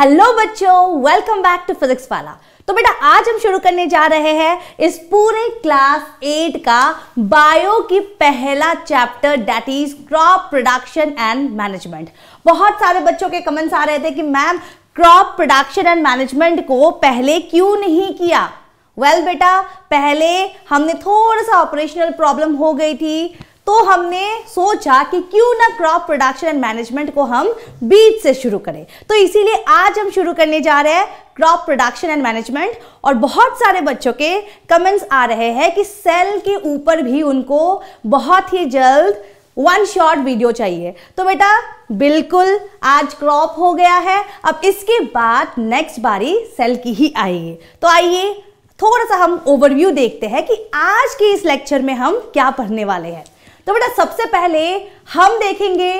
Hello बच्चों welcome back to physics वाला तो बेटा आज हम शुरू करने जा रहे हैं इस पूरे क्लास एट का बायो की पहला chapter that is crop production and management बहुत सारे बच्चों के कमेंट्स आ रहे थे कि ma'am crop production and management को पहले क्यों नहीं किया वेल well, बेटा पहले हमने थोड़ा सा ऑपरेशनल प्रॉब्लम हो गई थी तो हमने सोचा कि क्यों ना क्रॉप प्रोडक्शन एंड मैनेजमेंट को हम बीज से शुरू करें तो इसीलिए आज हम शुरू करने जा रहे हैं क्रॉप प्रोडक्शन एंड मैनेजमेंट और बहुत सारे बच्चों के कमेंट्स आ रहे हैं कि सेल के ऊपर भी उनको बहुत ही जल्द वन शॉट वीडियो चाहिए तो बेटा बिल्कुल आज क्रॉप हो गया है अब इसके बाद नेक्स्ट बारी सेल की ही आएगी तो आइए थोड़ा सा हम ओवरव्यू देखते हैं कि आज के इस लेक्चर में हम क्या पढ़ने वाले हैं तो बेटा सबसे पहले हम देखेंगे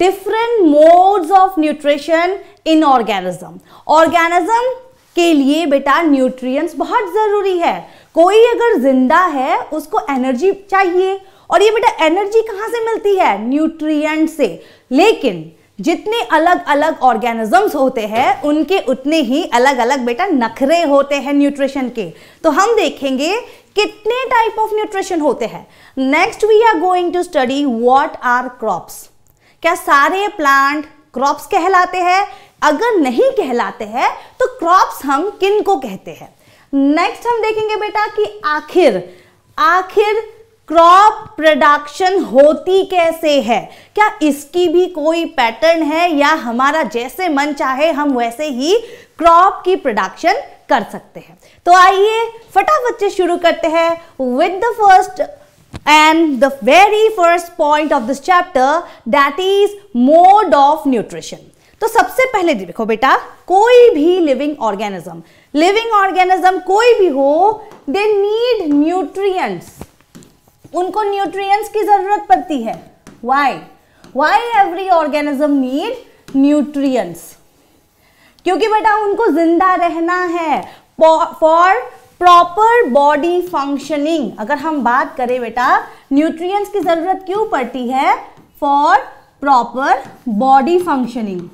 different modes of nutrition in organism organism के लिए बेटा न्यूट्रिएंट्स बहुत ज़रूरी है कोई अगर जिंदा है उसको एनर्जी चाहिए और ये बेटा एनर्जी कहां से मिलती है न्यूट्रिएंट से लेकिन जितने अलग अलग ऑर्गेनिजम्स होते हैं उनके उतने ही अलग अलग बेटा नखरे होते हैं न्यूट्रिशन के तो हम देखेंगे कितने टाइप ऑफ न्यूट्रिशन होते हैं next we are going to study what are crops क्या सारे प्लांट क्रॉप्स कहलाते हैं अगर नहीं कहलाते हैं तो क्रॉप्स हम किन को कहते हैं नेक्स्ट हम देखेंगे बेटा कि आखिर आखिर क्रॉप प्रोडक्शन होती कैसे है क्या इसकी भी कोई पैटर्न है या हमारा जैसे मन चाहे हम वैसे ही क्रॉप की प्रोडक्शन कर सकते हैं तो आइए फटाफट से शुरू करते हैं with the first and the very first point of this chapter that is mode of nutrition तो सबसे पहले देखो बेटा कोई भी लिविंग ऑर्गेनिज्म लिविंग ऑर्गेनिज्म कोई भी हो दे नीड न्यूट्रिएंट्स उनको न्यूट्रिएंट्स की जरूरत पड़ती है why why every organism need nutrients क्योंकि बेटा उनको जिंदा रहना है फॉर प्रॉपर बॉडी फंक्शनिंग अगर हम बात करें बेटा न्यूट्रिएंट्स की जरूरत क्यों पड़ती है फॉर प्रॉपर बॉडी फंक्शनिंग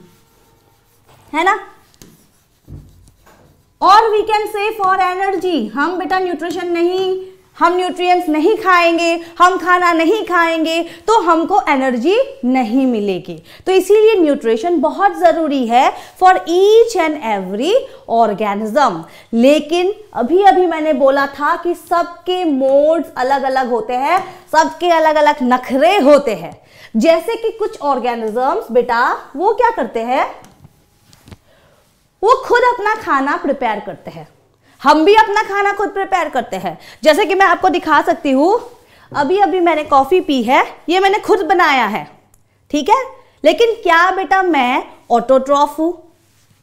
है ना और we can say for energy हम बेटा न्यूट्रिशन नहीं हम न्यूट्रिएंट्स नहीं खाएंगे हम खाना नहीं खाएंगे तो हमको एनर्जी नहीं मिलेगी तो इसीलिए न्यूट्रिशन बहुत ज़रूरी है for each and every organism लेकिन अभी अभी मैंने बोला था कि सबके मोड्स अलग अलग होते हैं सबके अलग अलग नखरे होते हैं जैसे कि कुछ ऑर्गेनिजम्स बेटा वो क्या करते हैं वो खुद अपना खाना प्रिपेयर करते हैं हम भी अपना खाना खुद प्रिपेयर करते हैं जैसे कि मैं आपको दिखा सकती हूँ अभी अभी मैंने कॉफ़ी पी है ये मैंने खुद बनाया है ठीक है लेकिन क्या बेटा मैं ऑटोट्रॉफ हूँ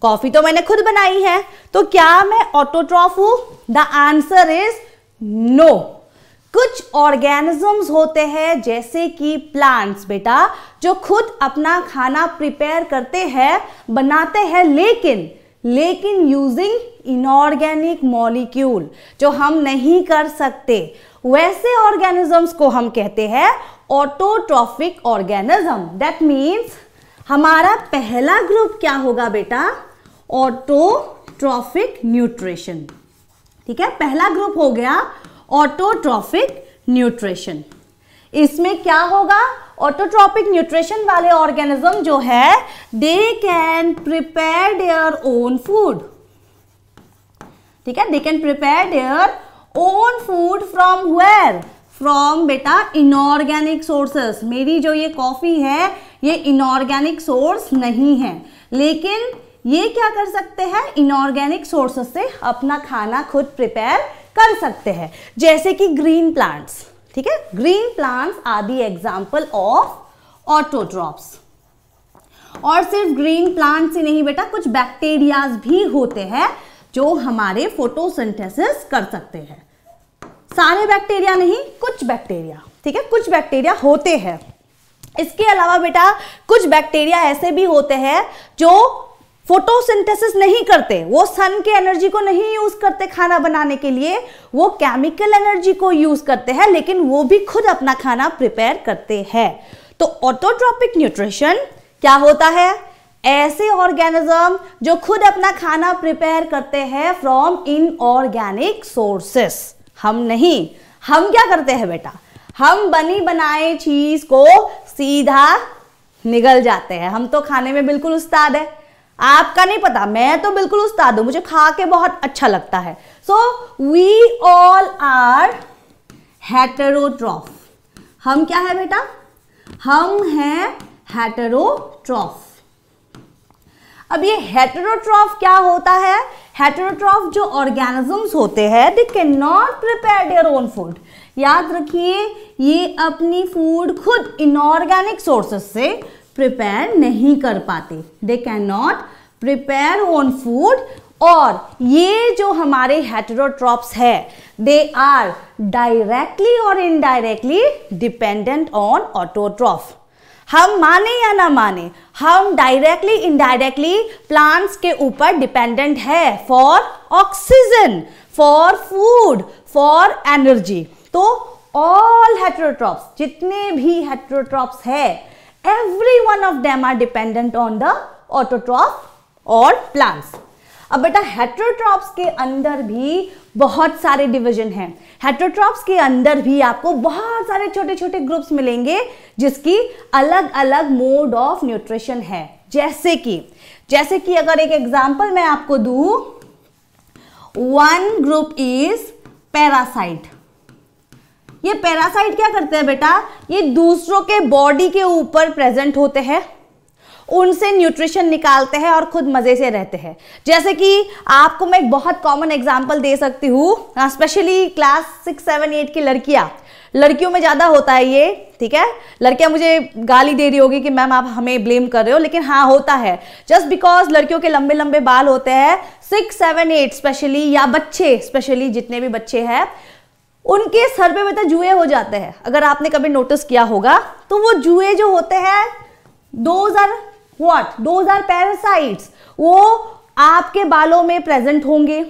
कॉफ़ी तो मैंने खुद बनाई है तो क्या मैं ऑटोट्रॉफ हूँ द आंसर इज नो कुछ ऑर्गेनिजम्स होते हैं जैसे कि प्लांट्स बेटा जो खुद अपना खाना प्रिपेयर करते हैं बनाते हैं लेकिन लेकिन यूजिंग इनऑर्गेनिक मॉलिक्यूल जो हम नहीं कर सकते वैसे ऑर्गेनिजम्स को हम कहते हैं ऑटोट्रॉफिक ऑर्गेनिज्म दैट मीन्स हमारा पहला ग्रुप क्या होगा बेटा ऑटोट्रॉफिक न्यूट्रिशन ठीक है पहला ग्रुप हो गया ऑटोट्रॉफिक न्यूट्रिशन इसमें क्या होगा ऑटोट्रॉपिक न्यूट्रिशन वाले ऑर्गेनिज्म जो है they can prepare their own food ठीक है they can prepare their own food from where from बेटा इनऑर्गेनिक सोर्सेस मेरी जो ये कॉफ़ी है ये इनऑर्गेनिक सोर्स नहीं है लेकिन ये क्या कर सकते हैं इनऑर्गेनिक सोर्सेस से अपना खाना खुद प्रिपेयर कर सकते हैं जैसे कि ग्रीन प्लांट्स ठीक है green plants are the example of autotrophs और सिर्फ ग्रीन प्लांट्स ही नहीं बेटा कुछ बैक्टीरियाज भी होते हैं जो हमारे फोटोसिंथेसिस कर सकते हैं सारे बैक्टीरिया नहीं कुछ बैक्टीरिया ठीक है कुछ बैक्टीरिया होते हैं इसके अलावा बेटा कुछ बैक्टीरिया ऐसे भी होते हैं जो फोटोसिंथेसिस नहीं करते वो सन के एनर्जी को नहीं यूज करते खाना बनाने के लिए वो केमिकल एनर्जी को यूज करते हैं लेकिन वो भी खुद अपना खाना प्रिपेयर करते हैं तो ऑटोट्रॉपिक न्यूट्रिशन क्या होता है ऐसे ऑर्गेनिज्म जो खुद अपना खाना प्रिपेयर करते हैं फ्रॉम इन ऑर्गेनिक सोर्सेस हम नहीं हम क्या करते हैं बेटा हम बनी बनाए चीज को सीधा निगल जाते हैं हम तो खाने में बिल्कुल उस्ताद है आपका नहीं पता मैं तो बिल्कुल उस्ताद हूं मुझे खा के बहुत अच्छा लगता है so we all are heterotroph हम क्या है बेटा हम हैं हैटरोट्रॉफ अब ये हेटरोट्रॉफ क्या होता है हेटरोट्रॉफ जो ऑर्गेनिजम्स होते हैं they can not prepare their own food याद रखिए ये अपनी फूड खुद इनऑर्गेनिक सोर्सेस से प्रिपेयर नहीं कर पाते they can not prepare own food और ये जो हमारे हेटरोट्रॉप्स है दे आर डायरेक्टली और इनडायरेक्टली डिपेंडेंट ऑन ऑटोट्रॉफ हम माने या ना माने हम डायरेक्टली इनडायरेक्टली प्लांट्स के ऊपर डिपेंडेंट है for oxygen for food for energy तो ऑल हेट्रोट्रॉप्स जितने भी हेट्रोट्रॉप्स है every one of them are dependent on the autotroph or plants अब बेटा हेट्रोट्रॉप्स के अंदर भी बहुत सारे डिवीजन हैं हेट्रोट्रॉप्स के अंदर भी आपको बहुत सारे छोटे छोटे ग्रुप्स मिलेंगे जिसकी अलग अलग मोड ऑफ न्यूट्रिशन है जैसे कि जैसे कि अगर एक एग्जांपल मैं आपको दू वन ग्रुप इज पैरासाइट ये पैरासाइट क्या करते हैं बेटा ये दूसरों के बॉडी के ऊपर प्रेजेंट होते हैं उनसे न्यूट्रिशन निकालते हैं और खुद मज़े से रहते हैं जैसे कि आपको मैं एक बहुत कॉमन एग्जाम्पल दे सकती हूँ specially class six seven eight की लड़कियाँ लड़कियों में ज़्यादा होता है ये ठीक है लड़कियां मुझे गाली दे रही होगी कि मैम आप हमें ब्लेम कर रहे हो लेकिन हाँ होता है जस्ट बिकॉज लड़कियों के लंबे लंबे बाल होते हैं सिक्स सेवन एट स्पेशली या बच्चे स्पेशली जितने भी बच्चे हैं उनके सर पे मतलब जुए हो जाते हैं अगर आपने कभी नोटिस किया होगा तो वो जुए जो होते हैं दोज वॉट दोज पैरासाइट्स वो आपके बालों में प्रेजेंट होंगे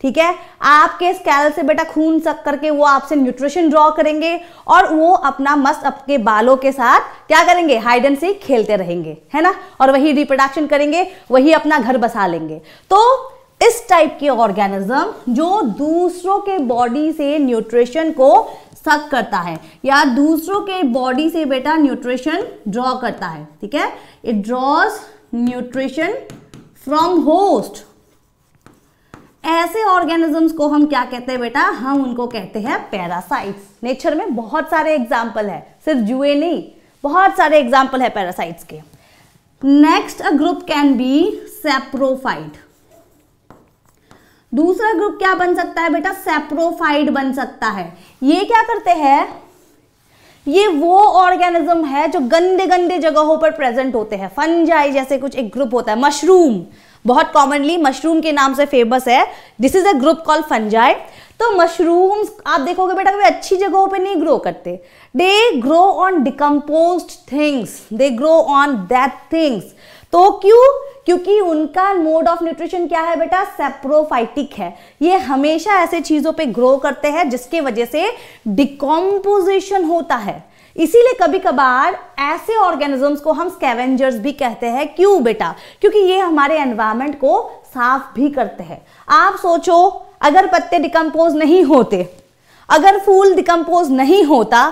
ठीक है आपके स्कैल से बेटा खून सक करके वो आपसे न्यूट्रिशन ड्रॉ करेंगे और वो अपना मस्त आपके बालों के साथ क्या करेंगे हाइड एंड सीक खेलते रहेंगे है ना और वही रिप्रोडक्शन करेंगे वही अपना घर बसा लेंगे तो इस टाइप के ऑर्गेनिज्म जो दूसरों के बॉडी से न्यूट्रिशन को सक करता है या दूसरों के बॉडी से बेटा न्यूट्रिशन ड्रॉ करता है ठीक है it draws nutrition from host ऐसे ऑर्गेनिजम्स को हम क्या कहते हैं बेटा हम उनको कहते हैं पैरासाइट्स नेचर में बहुत सारे एग्जाम्पल है सिर्फ जुए नहीं बहुत सारे एग्जाम्पल है पैरासाइट्स के next a group can be saprophyte दूसरा ग्रुप क्या बन सकता है बेटा सेप्रोफाइड बन सकता है ये क्या करते हैं ये वो ऑर्गेनिज्म है जो गंदे गंदे जगहों पर प्रेजेंट होते हैं फंजाई जैसे कुछ एक ग्रुप होता है मशरूम बहुत कॉमनली मशरूम के नाम से फेमस है this is a group call fungi तो मशरूम्स आप देखोगे बेटा कभी अच्छी जगहों पे नहीं ग्रो करते they grow on decompose things they grow on that things तो क्यों क्योंकि उनका मोड ऑफ न्यूट्रिशन क्या है बेटा सेप्रोफाइटिक है ये हमेशा ऐसे चीज़ों पे ग्रो करते हैं जिसके वजह से डिकम्पोजिशन होता है इसीलिए कभी कभार ऐसे ऑर्गेनिजम्स को हम स्कैवेंजर्स भी कहते हैं क्यों बेटा क्योंकि ये हमारे एनवायरमेंट को साफ भी करते हैं आप सोचो अगर पत्ते डिकम्पोज नहीं होते अगर फूल डिकम्पोज नहीं होता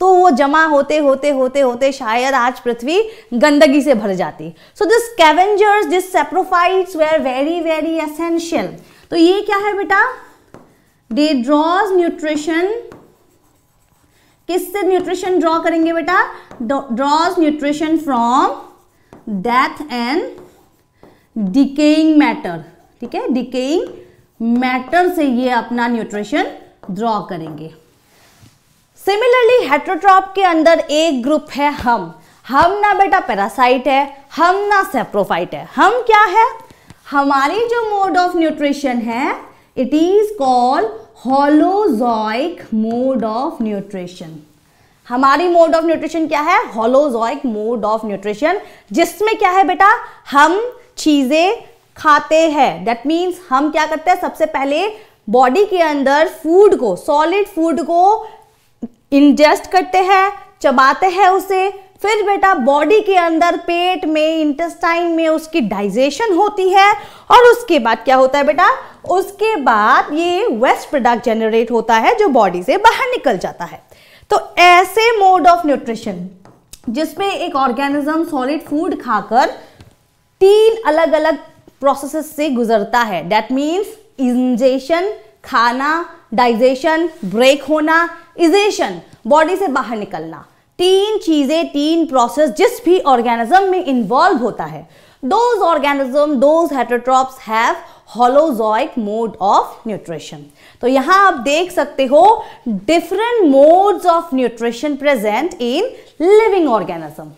तो वो जमा होते होते होते होते शायद आज पृथ्वी गंदगी से भर जाती so this scavengers this saprophytes were very very essential तो ये क्या है बेटा दे ड्रॉज न्यूट्रिशन किससे न्यूट्रिशन ड्रॉ करेंगे बेटा draws nutrition from dead and decaying matter ठीक है डिकेइंग मैटर से ये अपना न्यूट्रिशन ड्रॉ करेंगे सिमिलरली हेट्रोट्रॉप के अंदर एक ग्रुप है हम हम ना बेटा पैरासाइट है हम ना सेप्रोफाइट है हम क्या है हमारी जो मोड ऑफ न्यूट्रिशन है it is called holozoic mode of nutrition हमारी मोड ऑफ न्यूट्रिशन क्या है होलोजॉइक मोड ऑफ न्यूट्रिशन जिसमें क्या है बेटा हम चीज़ें खाते हैं दैट मीन्स हम क्या करते हैं सबसे पहले बॉडी के अंदर फूड को सॉलिड फूड को इंजेस्ट करते हैं चबाते हैं उसे फिर बेटा बॉडी के अंदर पेट में इंटेस्टाइन में उसकी डाइजेशन होती है और उसके बाद क्या होता है बेटा उसके बाद ये वेस्ट प्रोडक्ट जनरेट होता है जो बॉडी से बाहर निकल जाता है तो ऐसे मोड ऑफ न्यूट्रिशन जिसमें एक ऑर्गेनिज्म सॉलिड फूड खाकर तीन अलग अलग प्रोसेसेस से गुजरता है डेट मीन्स इंजेशन खाना डाइजेशन ब्रेक होना इजेशन बॉडी से बाहर निकलना तीन चीज़ें तीन प्रोसेस जिस भी ऑर्गेनिज्म में इन्वॉल्व होता है those organism those heterotrophs have holozoic mode of nutrition तो यहाँ आप देख सकते हो different modes of nutrition present in living organism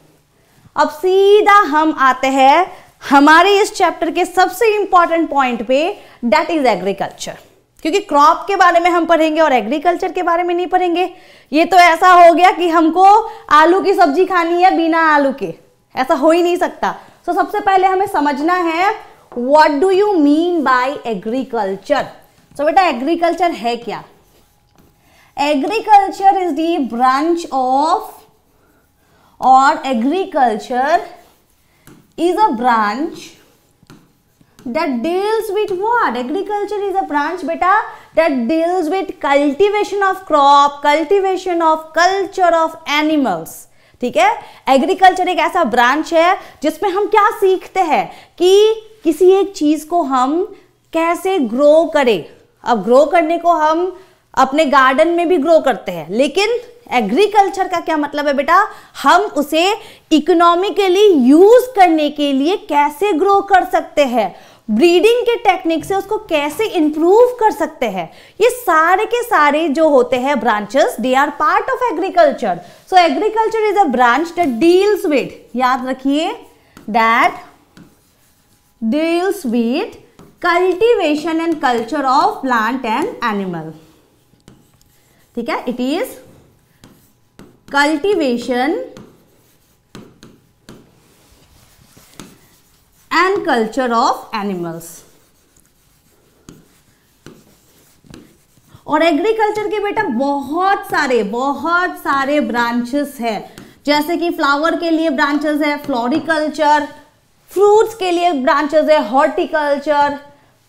अब सीधा हम आते हैं हमारे इस चैप्टर के सबसे इंपॉर्टेंट पॉइंट पे डेट इज एग्रीकल्चर क्योंकि क्रॉप के बारे में हम पढ़ेंगे और एग्रीकल्चर के बारे में नहीं पढ़ेंगे ये तो ऐसा हो गया कि हमको आलू की सब्जी खानी है बिना आलू के ऐसा हो ही नहीं सकता सो so, सबसे पहले हमें समझना है what do you mean by agriculture so बेटा एग्रीकल्चर है क्या agriculture is the branch of और agriculture is a branch that deals with what agriculture is a branch beta that deals with cultivation of crop cultivation of culture of animals ठीक है agriculture एक ऐसा branch है जिसमें हम क्या सीखते हैं कि किसी एक चीज को हम कैसे ग्रो करें अब ग्रो करने को हम अपने गार्डन में भी ग्रो करते हैं लेकिन एग्रीकल्चर का क्या मतलब है बेटा हम उसे इकोनॉमिकली यूज करने के लिए कैसे ग्रो कर सकते हैं ब्रीडिंग के टेक्निक से उसको कैसे इंप्रूव कर सकते हैं ये सारे के सारे जो होते हैं branches they are part of agriculture so agriculture is a branch that deals with याद रखिए that deals with cultivation and culture of plant and animal ठीक है it is cultivation and culture of animals और agriculture के बेटा बहुत सारे बहुत सारे ब्रांचेस हैं जैसे कि फ्लावर के लिए ब्रांचेस है फ्लोरिकल्चर फ्रूट्स के लिए ब्रांचेस है हॉर्टिकल्चर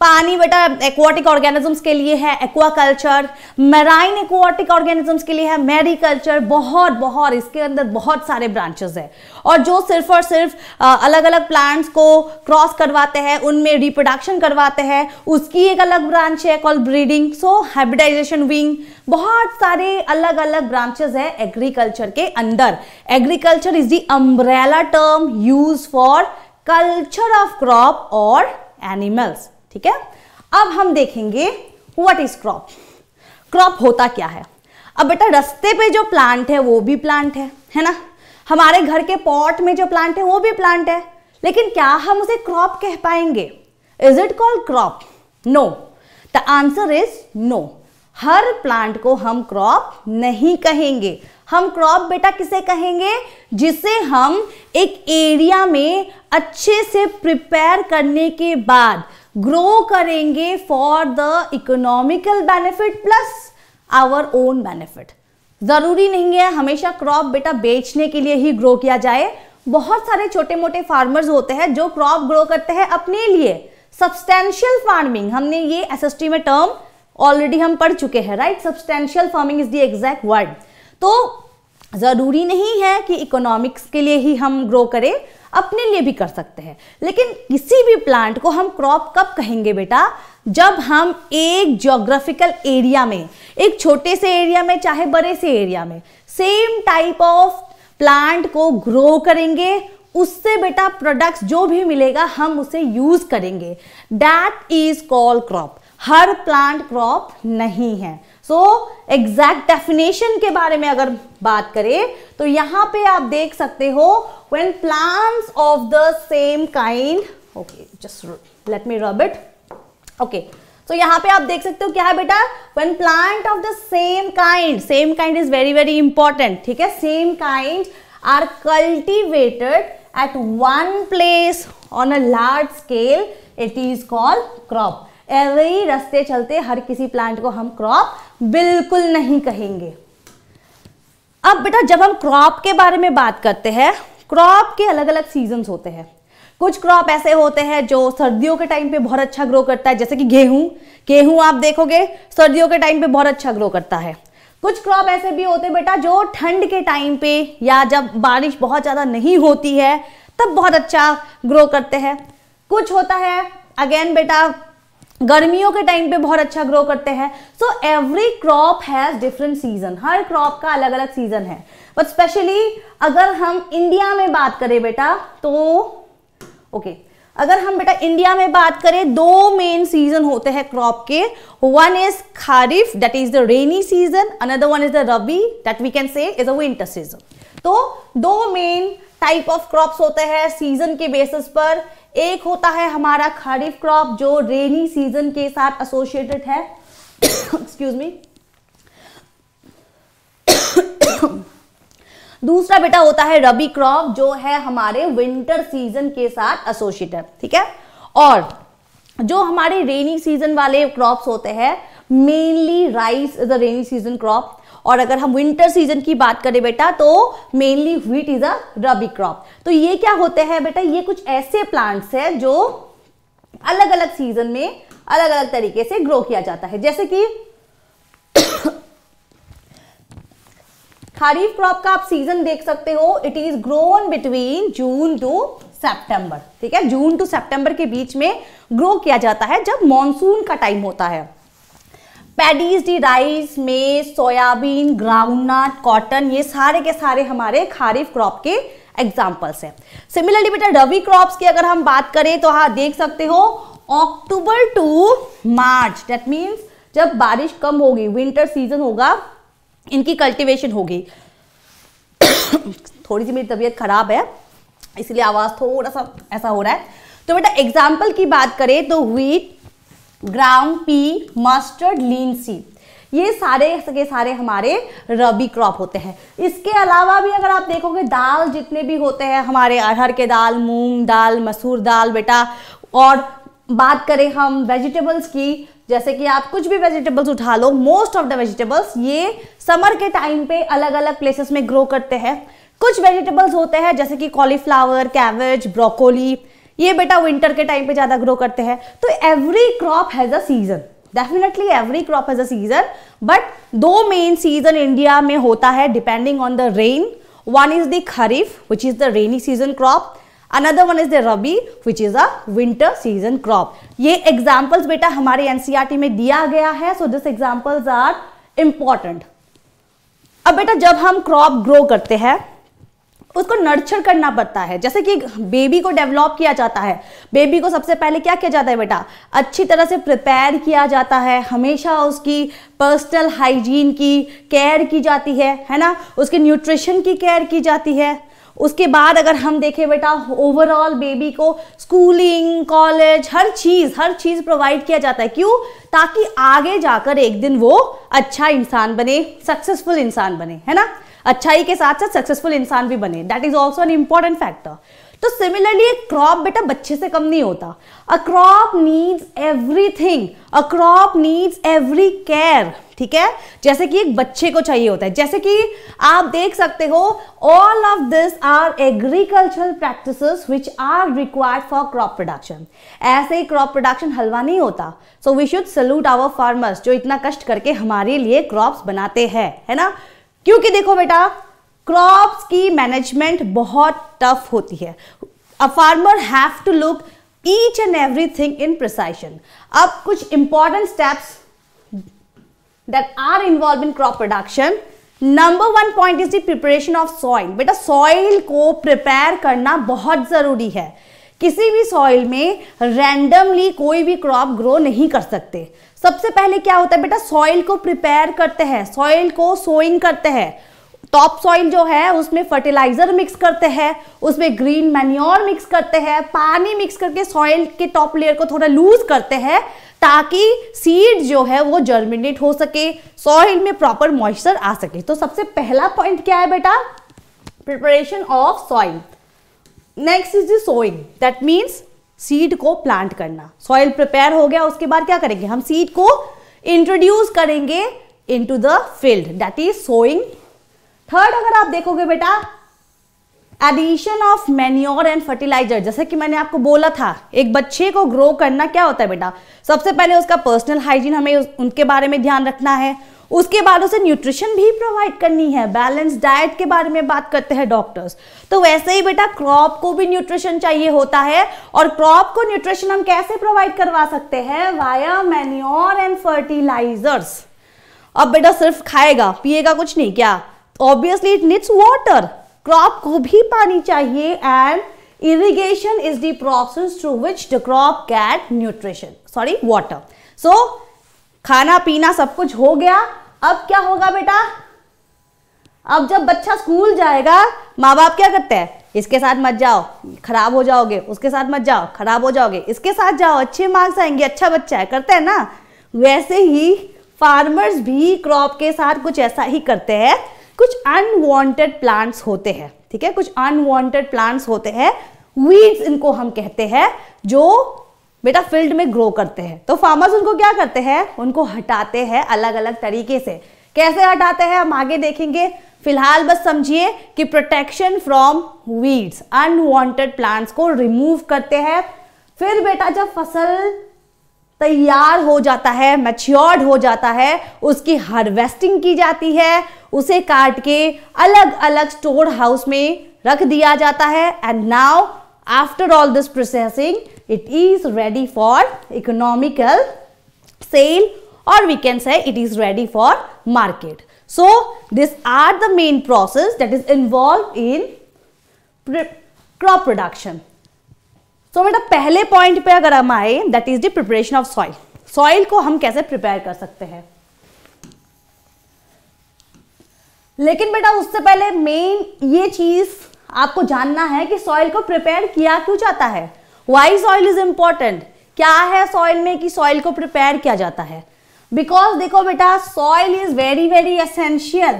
पानी बेटा एक्वाटिक ऑर्गेनिजम्स के लिए है aquaculture marine aquatic organisms के लिए है कल्चर बहुत बहुत इसके अंदर बहुत सारे ब्रांचेस है और जो सिर्फ और सिर्फ अलग अलग प्लांट्स को क्रॉस करवाते हैं उनमें रिप्रोडक्शन करवाते हैं उसकी एक अलग ब्रांच है call breeding so hybridization wing बहुत सारे अलग अलग ब्रांचेस है एग्रीकल्चर के अंदर agriculture is the umbrella term use for culture of crop और एनिमल्स ठीक है अब हम देखेंगे व्हाट इज क्रॉप क्रॉप होता क्या है अब बेटा रस्ते पे जो प्लांट है वो भी प्लांट है है ना हमारे घर के पॉट में जो प्लांट है वो भी प्लांट है लेकिन क्या हम उसे क्रॉप कह पाएंगे is it called crop no the answer is no हर प्लांट को हम क्रॉप नहीं कहेंगे हम क्रॉप बेटा किसे कहेंगे जिसे हम एक एरिया में अच्छे से प्रिपेयर करने के बाद ग्रो करेंगे for the economical benefit plus our own benefit ज़रूरी नहीं है हमेशा क्रॉप बेटा बेचने के लिए ही ग्रो किया जाए बहुत सारे छोटे मोटे फार्मर्स होते हैं जो क्रॉप ग्रो करते हैं अपने लिए सब्सटेंशियल फार्मिंग हमने ये एस में टर्म ऑलरेडी हम पढ़ चुके हैं right substantial farming is the exact word तो ज़रूरी नहीं है कि इकोनॉमिक्स के लिए ही हम ग्रो करें अपने लिए भी कर सकते हैं लेकिन किसी भी प्लांट को हम क्रॉप कब कहेंगे बेटा जब हम एक जोग्राफिकल एरिया में एक छोटे से एरिया में चाहे बड़े से एरिया में सेम टाइप ऑफ प्लांट को ग्रो करेंगे उससे बेटा प्रोडक्ट्स जो भी मिलेगा हम उसे यूज़ करेंगे डैट इज़ कॉल क्रॉप हर प्लांट क्रॉप नहीं है सो एग्जैक्ट डेफिनेशन के बारे में अगर बात करें तो यहां पे आप देख सकते हो when plants of the same kind okay just let me rub it okay तो यहां पे आप देख सकते हो क्या है बेटा when plant of the same kind same kind is very very important ठीक है same kind are cultivated at one place on a large scale it is called crop every रस्ते चलते हर किसी प्लांट को हम क्रॉप बिल्कुल नहीं कहेंगे अब बेटा जब हम क्रॉप के बारे में बात करते हैं क्रॉप के अलग अलग सीजन होते हैं कुछ क्रॉप ऐसे होते हैं जो सर्दियों के टाइम पे बहुत अच्छा ग्रो करता है जैसे कि गेहूं गेहूं आप देखोगे सर्दियों के टाइम पे बहुत अच्छा ग्रो करता है कुछ क्रॉप ऐसे भी होते हैं बेटा जो ठंड के टाइम पे या जब बारिश बहुत ज़्यादा नहीं होती है तब बहुत अच्छा ग्रो करते हैं कुछ होता है अगेन बेटा गर्मियों के टाइम पे बहुत अच्छा ग्रो करते हैं so every crop has different season हर क्रॉप का अलग अलग सीजन है बट स्पेशली अगर हम इंडिया में बात करें बेटा तो ओके okay, अगर हम बेटा इंडिया में बात करें दो मेन सीजन होते हैं क्रॉप के one is kharif that is the rainy season another one is the rabi that we can say is a winter season तो दो मेन टाइप ऑफ क्रॉप्स होते हैं सीजन के बेसिस पर एक होता है हमारा खरीफ क्रॉप जो रेनी सीजन के साथ एसोसिएटेड है एक्सक्यूज मी दूसरा बेटा होता है रबी क्रॉप जो है हमारे विंटर सीजन के साथ एसोसिएटेड ठीक है और जो हमारे रेनी सीजन वाले क्रॉप्स होते हैं mainly rice is a rainy season crop और अगर हम विंटर सीजन की बात करें बेटा तो mainly wheat is a rabi crop तो ये क्या होते हैं बेटा ये कुछ ऐसे प्लांट्स हैं जो अलग अलग सीजन में अलग अलग तरीके से ग्रो किया जाता है जैसे कि खरीफ क्रॉप का आप सीजन देख सकते हो it is grown between June to September ठीक है जून टू सितंबर के बीच में ग्रो किया जाता है जब मॉनसून का टाइम होता है पैडीज डी राइस में सोयाबीन ग्राउंडनट कॉटन ये सारे के सारे हमारे खारिफ क्रॉप के एग्जाम्पल्स हैं सिमिलरली बेटा रबी क्रॉप्स की अगर हम बात करें तो हाँ देख सकते हो October to March that means जब बारिश कम होगी विंटर सीजन होगा इनकी कल्टिवेशन होगी थोड़ी सी मेरी तबीयत खराब है इसलिए आवाज़ थोड़ा सा ऐसा हो रहा है तो बेटा एग्जाम्पल की बात करें तो wheat gram pea mustard linseed ये सारे के सारे हमारे रबी क्रॉप होते हैं इसके अलावा भी अगर आप देखोगे दाल जितने भी होते हैं हमारे अरहर के दाल मूंग दाल मसूर दाल बेटा और बात करें हम वेजिटेबल्स की जैसे कि आप कुछ भी वेजिटेबल्स उठा लो मोस्ट ऑफ द वेजिटेबल्स ये समर के टाइम पे अलग अलग प्लेसेस में ग्रो करते हैं कुछ वेजिटेबल्स होते हैं जैसे कि कॉलीफ्लावर कैबेज ब्रोकोली ये बेटा विंटर के टाइम पे ज़्यादा ग्रो करते हैं तो every crop has a season definitely every crop has a season but दो मेन सीजन इंडिया में होता है depending on the rain one is the kharif which is the rainy season crop another one is the rabi which is a winter season crop ये examples बेटा हमारे NCERT e में दिया गया है so this examples are important अब बेटा जब हम क्रॉप ग्रो करते हैं उसको नर्चर करना पड़ता है जैसे कि बेबी को डेवलप किया जाता है बेबी को सबसे पहले क्या किया जाता है बेटा अच्छी तरह से प्रिपेयर किया जाता है हमेशा उसकी पर्सनल हाइजीन की केयर की जाती है है ना उसके न्यूट्रिशन की केयर की जाती है उसके बाद अगर हम देखें बेटा ओवरऑल बेबी को स्कूलिंग कॉलेज हर चीज़ हर चीज़ प्रोवाइड किया जाता है क्यों ताकि आगे जाकर एक दिन वो अच्छा इंसान बने सक्सेसफुल इंसान बने है ना अच्छाई के साथ साथ सक्सेसफुल इंसान भी बने that is also an important factor तो सिमिलरली एक क्रॉप बेटा बच्चे से कम नहीं होता a crop needs thing a crop needs every care ठीक है जैसे कि एक बच्चे को चाहिए होता है जैसे कि आप देख सकते हो all of this are agricultural practices which are required for crop production ऐसे ही क्रॉप प्रोडक्शन हलवा नहीं होता so we should salute our farmers जो इतना कष्ट करके हमारे लिए क्रॉप्स बनाते हैं है ना क्योंकि देखो बेटा क्रॉप्स की मैनेजमेंट बहुत टफ होती है a farmer have to look each and everything in प्रिसाइशन अब कुछ important steps that are involve in crop production number one point is the preparation of soil बेटा सॉइल को प्रिपेयर करना बहुत ज़रूरी है किसी भी सॉइल में रैंडमली कोई भी क्रॉप ग्रो नहीं कर सकते सबसे पहले क्या होता है बेटा सॉइल को प्रिपेयर करते हैं सॉइल को सोइंग करते हैं टॉप सॉइल जो है उसमें फर्टिलाइजर मिक्स करते हैं उसमें ग्रीन मैन्योर मिक्स करते हैं पानी मिक्स करके सॉइल के टॉप लेयर को थोड़ा लूज करते हैं ताकि सीड जो है वो जर्मिनेट हो सके सॉइल में प्रॉपर मॉइस्चर आ सके तो सबसे पहला पॉइंट क्या है बेटा preparation of soil next is the sowing that means seed को प्लांट करना सॉइल प्रिपेयर हो गया उसके बाद क्या करेंगे हम सीड को इंट्रोड्यूस करेंगे into the field that is sowing third अगर आप देखोगे बेटा addition of manure and fertiliser जैसे कि मैंने आपको बोला था एक बच्चे को ग्रो करना क्या होता है बेटा सबसे पहले उसका पर्सनल हाइजीन हमें उनके बारे में ध्यान रखना है उसके बाद उसे न्यूट्रिशन भी प्रोवाइड करनी है बैलेंस डाइट के बारे में बात करते हैं डॉक्टर्स तो वैसे ही बेटा क्रॉप को भी न्यूट्रिशन चाहिए होता है और क्रॉप को न्यूट्रिशन हम कैसे प्रोवाइड करवा सकते हैं वाया मैन्योर एंड फर्टिलाइजर्स अब बेटा सिर्फ खाएगा पिएगा कुछ नहीं क्या obviously it needs water crop को भी पानी चाहिए and irrigation is the process through which the crop get nutrition sorry water so खाना पीना सब कुछ हो गया अब क्या होगा बेटा अब जब बच्चा स्कूल जाएगा माँ बाप क्या करते हैं इसके साथ मत जाओ खराब हो जाओगे उसके साथ मत जाओ खराब हो जाओगे इसके साथ जाओ अच्छे मार्क्स आएंगे अच्छा बच्चा है करते हैं ना वैसे ही फार्मर्स भी क्रॉप के साथ कुछ ऐसा ही करते हैं कुछ अनवांटेड प्लांट्स होते हैं ठीक है कुछ अनवांटेड प्लांट्स होते हैं वीड्स इनको हम कहते हैं जो बेटा फील्ड में ग्रो करते हैं तो फार्मर्स उनको क्या करते हैं उनको हटाते हैं अलग अलग तरीके से कैसे हटाते हैं हम आगे देखेंगे फिलहाल बस समझिए कि protection from weeds unwanted plants को रिमूव करते हैं फिर बेटा जब फसल तैयार हो जाता है मैच्योर्ड हो जाता है उसकी हार्वेस्टिंग की जाती है उसे काट के अलग अलग स्टोर हाउस में रख दिया जाता है and now after all this processing It is ready for economical sale or we can say it is ready for market. So this are the main process that is involved in crop production so बेटा pehle point pe agar hum aaye that is the preparation of soil soil ko hum kaise prepare kar sakte hain लेकिन बेटा उससे पहले main ये चीज आपको जानना है कि सॉइल को प्रिपेयर किया क्यों जाता है वाई सॉइल इज इंपॉर्टेंट क्या है सॉइल में कि सॉइल को प्रिपेयर किया जाता है बिकॉज देखो बेटा soil is very very essential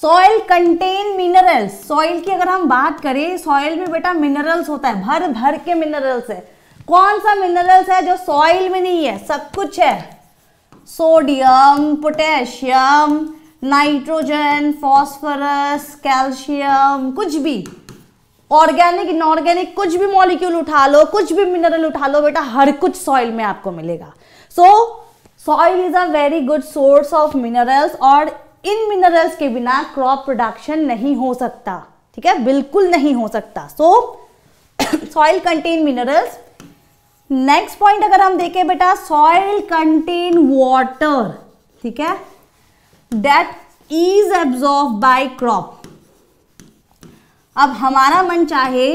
soil contain minerals soil की अगर हम बात करें सॉइल में बेटा मिनरल्स होता है भर भर के मिनरल्स है कौन सा मिनरल्स है जो सॉइल में नहीं है सब कुछ है sodium potassium nitrogen phosphorus calcium कुछ भी ऑर्गेनिक इनऑर्गेनिक कुछ भी मॉलिक्यूल उठा लो कुछ भी मिनरल उठा लो बेटा हर कुछ सॉइल में आपको मिलेगा so soil is a very good source of minerals और इन मिनरल्स के बिना क्रॉप प्रोडक्शन नहीं हो सकता ठीक है बिल्कुल नहीं हो सकता so soil contain minerals next point अगर हम देखें बेटा सॉइल कंटेन वॉटर ठीक है that is absorb by crop अब हमारा मन चाहे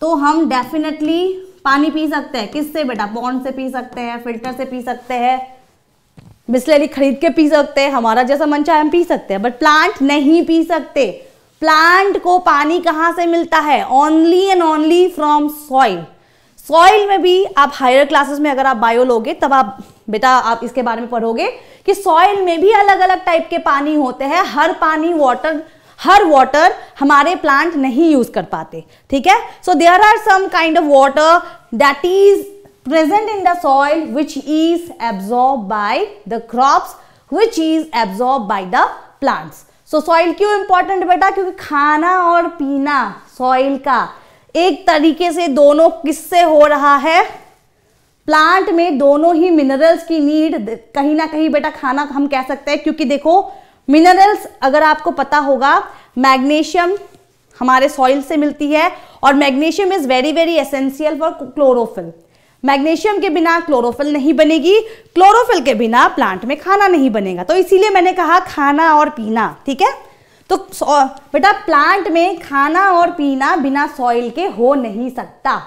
तो हम डेफिनेटली पानी पी सकते हैं किससे बेटा बॉन्ड से पी सकते हैं फिल्टर से पी सकते हैं बिस्लरी खरीद के पी सकते हैं हमारा जैसा मन चाहे हम पी सकते हैं बट प्लांट नहीं पी सकते प्लांट को पानी कहाँ से मिलता है only and only from soil soil में भी आप हायर क्लासेस में अगर आप बायो लोगे तब आप बेटा आप इसके बारे में पढ़ोगे कि सॉइल में भी अलग अलग टाइप के पानी होते हैं हर पानी वाटर हर वाटर हमारे प्लांट नहीं यूज कर पाते ठीक है so there are some kind of water that is present in the soil which is absorb by the crops which is absorb by the plants so soil क्यों important बेटा क्योंकि खाना और पीना सॉइल का एक तरीके से दोनों किससे हो रहा है प्लांट में दोनों ही मिनरल्स की नीड कहीं ना कहीं बेटा खाना हम कह सकते हैं क्योंकि देखो मिनरल्स अगर आपको पता होगा मैग्नीशियम हमारे सॉइल से मिलती है और magnesium is very very essential for chlorophyll magnesium के बिना क्लोरोफिल नहीं बनेगी क्लोरोफिल के बिना प्लांट में खाना नहीं बनेगा तो इसीलिए मैंने कहा खाना और पीना ठीक है तो बेटा प्लांट में खाना और पीना बिना सॉइल के हो नहीं सकता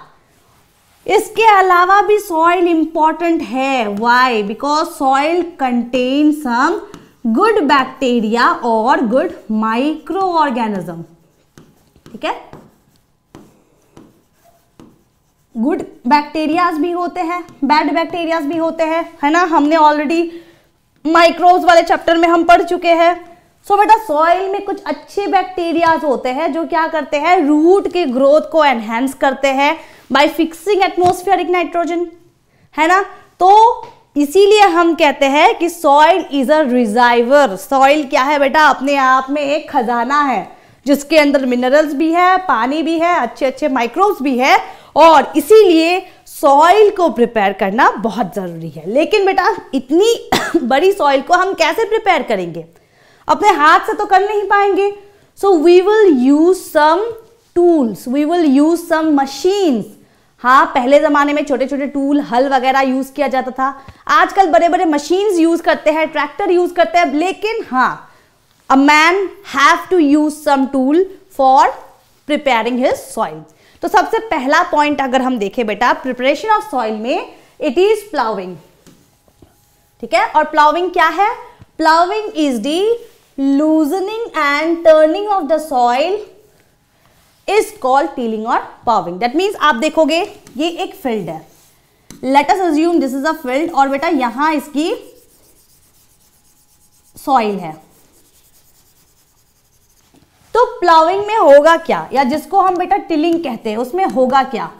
इसके अलावा भी सॉइल इंपॉर्टेंट है why because soil contain some good bacteria और गुड माइक्रो ऑर्गेनिज्म ठीक है गुड बैक्टीरियाज भी होते हैं बैड बैक्टीरियाज भी होते हैं है ना हमने ऑलरेडी माइक्रोव वाले चैप्टर में हम पढ़ चुके हैं सो बेटा सॉइल में कुछ अच्छे बैक्टीरियाज होते हैं जो क्या करते हैं रूट के ग्रोथ को एनहेंस करते हैं बाय फिक्सिंग एटमोस्फियरिक नाइट्रोजन है ना तो इसीलिए हम कहते हैं कि soil is a reservoir soil क्या है बेटा अपने आप में एक खजाना है जिसके अंदर मिनरल्स भी है पानी भी है अच्छे अच्छे माइक्रोब्स भी है और इसीलिए सॉइल को प्रिपेयर करना बहुत ज़रूरी है लेकिन बेटा इतनी बड़ी सॉइल को हम कैसे प्रिपेयर करेंगे अपने हाथ से तो कर नहीं पाएंगे so we will use some tools we will use some machines हाँ पहले ज़माने में छोटे छोटे टूल हल वगैरह यूज़ किया जाता था आजकल बड़े बड़े मशीन यूज़ करते हैं ट्रैक्टर यूज़ करते हैं लेकिन हाँ a man have to use some tool for preparing his soil तो सबसे पहला पॉइंट अगर हम देखें बेटा प्रिपरेशन ऑफ सॉइल में इट इज प्लाउविंग ठीक है और प्लाउविंग क्या है ploughing is the loosening and turning of the soil is called tilling और पाविंग दैट मीन्स आप देखोगे ये एक फील्ड है let's assume this is a field और बेटा यहां इसकी सॉइल है तो प्लाविंग में होगा क्या या जिसको हम बेटा टिलिंग कहते हैं उसमें होगा क्या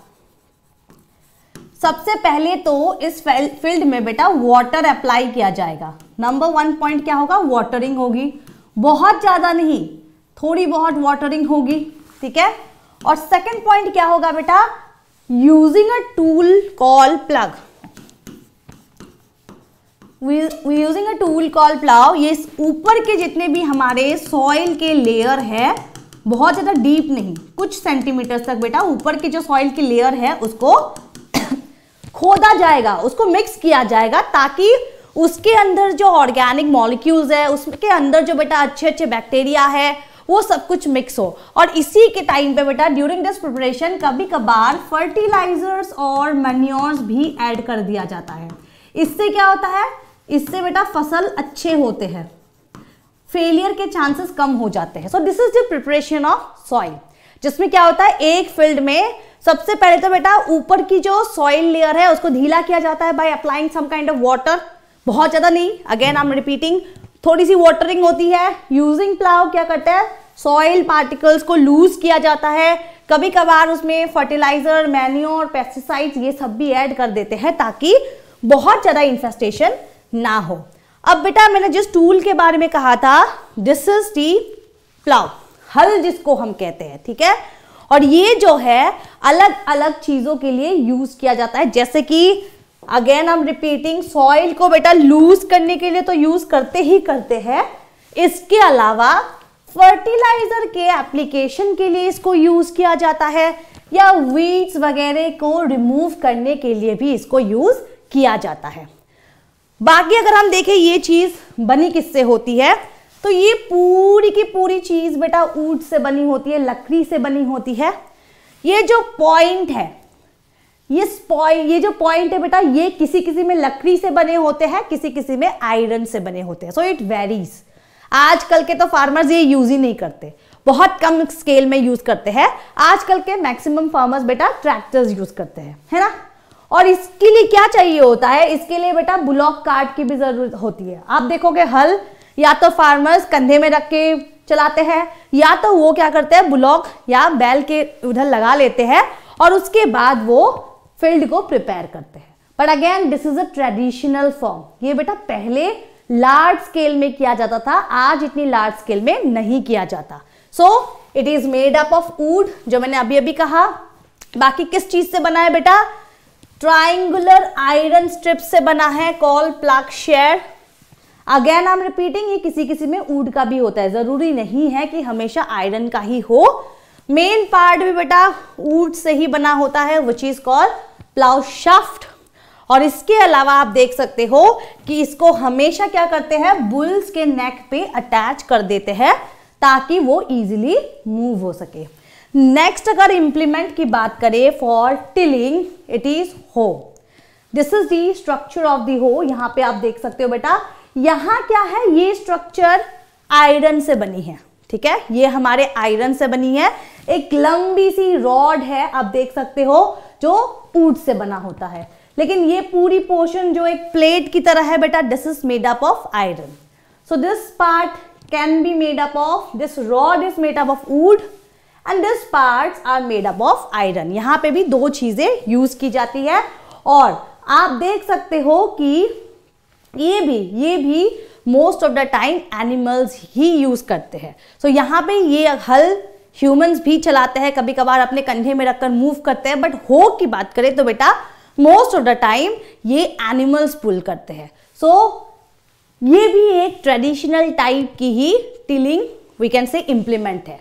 सबसे पहले तो इस फील्ड में बेटा वाटर अप्लाई किया जाएगा नंबर वन पॉइंट क्या होगा वाटरिंग होगी बहुत ज़्यादा नहीं थोड़ी बहुत वाटरिंग होगी ठीक है और सेकंड पॉइंट क्या होगा बेटा using a tool call plough using a tool call plough ये ऊपर के जितने भी हमारे सॉइल के लेयर है बहुत ज़्यादा डीप नहीं कुछ सेंटीमीटर तक बेटा ऊपर के जो सॉइल की लेयर है उसको खोदा जाएगा उसको मिक्स किया जाएगा ताकि उसके अंदर जो ऑर्गेनिक मॉलिक्यूल्स है उसके अंदर जो बेटा अच्छे अच्छे बैक्टीरिया है वो सब कुछ मिक्स हो और इसी के टाइम पे बेटा ड्यूरिंग दिस प्रिपरेशन कभी कभार फर्टिलाइजर्स और मेन्योर्स भी ऐड कर दिया जाता है इससे क्या होता है इससे बेटा फसल अच्छे होते हैं फेलियर के चांसेस कम हो जाते हैं so this is the preparation of soil जिसमें क्या होता है एक फील्ड में सबसे पहले तो बेटा ऊपर की जो सॉइल लेयर है उसको ढीला किया जाता है by applying some kind of water बहुत ज़्यादा नहीं अगेन आई एम रिपीटिंग थोड़ी सी वॉटरिंग होती है यूजिंग प्लाव क्या करता है सॉइल पार्टिकल्स को लूज किया जाता है कभी कभार उसमें फर्टिलाइजर मैन्योर पेस्टिसाइड्स ये सब भी ऐड कर देते हैं ताकि बहुत ज़्यादा इन्फेस्टेशन ना हो अब बेटा मैंने जिस टूल के बारे में कहा था दिस इज डी प्लाव हल जिसको हम कहते हैं ठीक है और ये जो है अलग अलग चीज़ों के लिए यूज़ किया जाता है जैसे कि again I am repeating soil को बेटा लूज करने के लिए तो यूज करते ही करते हैं इसके अलावा फर्टिलाइजर के एप्लीकेशन के लिए इसको यूज किया जाता है या वीड्स वगैरह को रिमूव करने के लिए भी इसको यूज किया जाता है बाकी अगर हम देखें ये चीज बनी किससे होती है तो ये पूरी की पूरी चीज बेटा ऊट से बनी होती है लकड़ी से बनी होती है ये जो पॉइंट है ये स्पॉइल ये जो पॉइंट है बेटा ये किसी किसी में लकड़ी से बने होते हैं किसी किसी में आयरन से बने होते हैं सो इट वेरीज आजकल के तो फार्मर्स ये यूज ही नहीं करते बहुत कम स्केल में यूज करते हैं आजकल के मैक्सिमम फार्मर्स बेटा ट्रैक्टर्स यूज करते हैं है ना और इसके लिए क्या चाहिए होता है इसके लिए बेटा ब्लॉक कार्ड की भी जरूरत होती है आप देखोगे हल या तो फार्मर्स कंधे में रख के चलाते हैं या तो वो क्या करते हैं ब्लॉक या बैल के उधर लगा लेते हैं और उसके बाद वो फील्ड को प्रिपेयर करते हैं but again this is a traditional form ये बेटा पहले लार्ज स्केल में किया जाता था आज इतनी लार्ज स्केल में नहीं किया जाता so it is made up of wood जो मैंने अभी अभी कहा बाकी किस चीज से बना है बेटा ट्राइंगुलर आयरन स्ट्रिप से बना है call ploughshare again I am repeating ये किसी किसी में ऊड का भी होता है जरूरी नहीं है कि हमेशा आयरन का ही हो मेन पार्ट भी बेटा ऊट से ही बना होता है which is called plough shaft और इसके अलावा आप देख सकते हो कि इसको हमेशा क्या करते हैं बुल्स के नेक पे अटैच कर देते हैं ताकि वो इजीली मूव हो सके नेक्स्ट अगर इंप्लीमेंट की बात करें for tilling it is hoe this is the structure of the hoe यहां पे आप देख सकते हो बेटा यहां क्या है ये स्ट्रक्चर आयरन से बनी है ठीक है ये हमारे आयरन से बनी है एक लंबी सी रॉड है आप देख सकते हो जो ऊंट से बना होता है लेकिन ये पूरी पोर्शन जो एक प्लेट की तरह है बेटा this is made up of iron so this part can be made up of this rod is made up of wood and this part are made up of iron यहां पे भी दो चीज़ें यूज की जाती है और आप देख सकते हो कि ये भी ये भी most of the time animals ही यूज करते हैं सो so, यहां पे ये हल ह्यूमंस भी चलाते हैं कभी कभार अपने कंधे में रखकर मूव करते हैं बट हो की बात करें तो बेटा मोस्ट ऑफ द टाइम ये एनिमल्स पुल करते हैं सो so, ये भी एक ट्रेडिशनल टाइप की ही tilling we can say implement है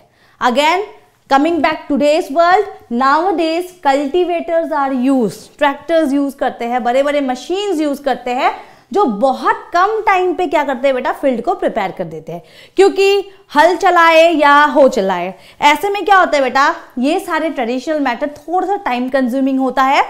again coming back to today's world nowadays cultivators are use tractors use करते हैं बड़े बड़े मशीन्स यूज करते हैं जो बहुत कम टाइम पे क्या करते हैं बेटा फील्ड को प्रिपेयर कर देते हैं क्योंकि हल चलाए या हो चलाए ऐसे में क्या होता है बेटा ये सारे ट्रेडिशनल मैटर थोड़ा सा टाइम कंज्यूमिंग होता है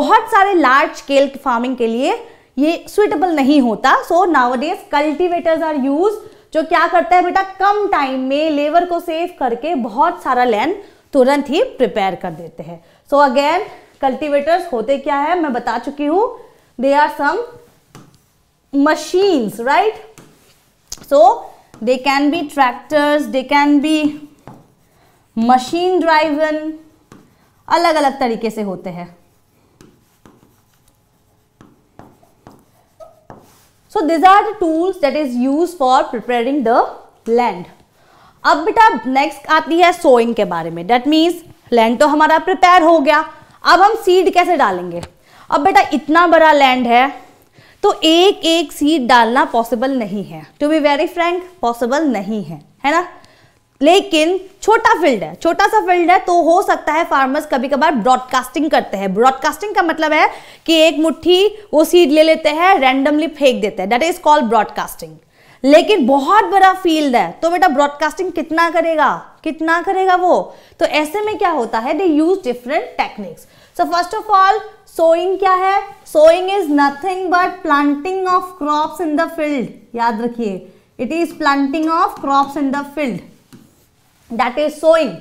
बहुत सारे लार्ज स्केल फार्मिंग के लिए ये सुइटेबल नहीं होता so nowadays cultivators are use जो क्या करता है बेटा कम टाइम में लेबर को सेव करके बहुत सारा लैंड तुरंत ही प्रिपेयर कर देते हैं सो अगेन कल्टिवेटर्स होते क्या है मैं बता चुकी हूँ they are some machines right so they can be tractors they can be machine driven अलग अलग तरीके से होते हैं so these are the tools that is use for preparing the land अब बेटा नेक्स्ट आती है सोइंग के बारे में डेट मीन्स लैंड तो हमारा प्रिपेयर हो गया अब हम सीड कैसे डालेंगे अब बेटा इतना बड़ा लैंड है तो एक एक सीट डालना पॉसिबल नहीं है to be very frank possible नहीं है है ना लेकिन छोटा फील्ड है छोटा सा फील्ड है तो हो सकता है फार्मर्स कभी कभार ब्रॉडकास्टिंग करते हैं ब्रॉडकास्टिंग का मतलब है कि एक मुट्ठी वो सीड ले लेते हैं रैंडमली फेंक देते हैं डेट इज कॉल्ड ब्रॉडकास्टिंग लेकिन बहुत बड़ा फील्ड है तो बेटा ब्रॉडकास्टिंग कितना करेगा कितना करेगा वो तो ऐसे में क्या होता है they use different techniques so first of all sowing क्या है sowing is nothing but planting of crops in the field याद रखिए it is planting of crops in the field that is sowing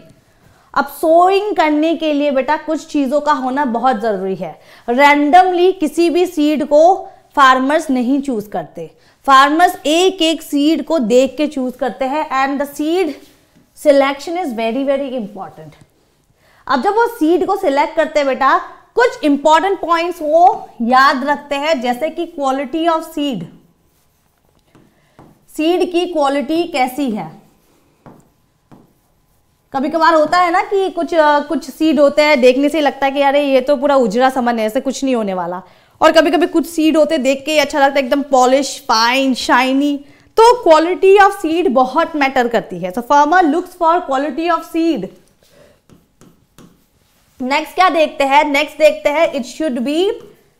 अब सोइंग करने के लिए बेटा कुछ चीज़ों का होना बहुत ज़रूरी है रैंडमली किसी भी सीड को फार्मर्स नहीं चूज़ करते फार्मर्स एक एक सीड को देख के चूज़ करते हैं and the seed selection is very very important अब जब वो सीड को सिलेक्ट करते हैं बेटा कुछ इंपॉर्टेंट पॉइंट्स वो याद रखते हैं जैसे कि क्वालिटी ऑफ सीड सीड की क्वालिटी कैसी है कभी कभार होता है ना कि कुछ कुछ सीड होते हैं देखने से लगता है कि अरे ये तो पूरा उजरा समन है ऐसे कुछ नहीं होने वाला और कभी कभी कुछ सीड होते देख के अच्छा लगता है एकदम पॉलिश फाइन शाइनी तो क्वालिटी ऑफ सीड बहुत मैटर करती है so farmer looks for quality of seed next क्या देखते हैं नेक्स्ट देखते हैं it should be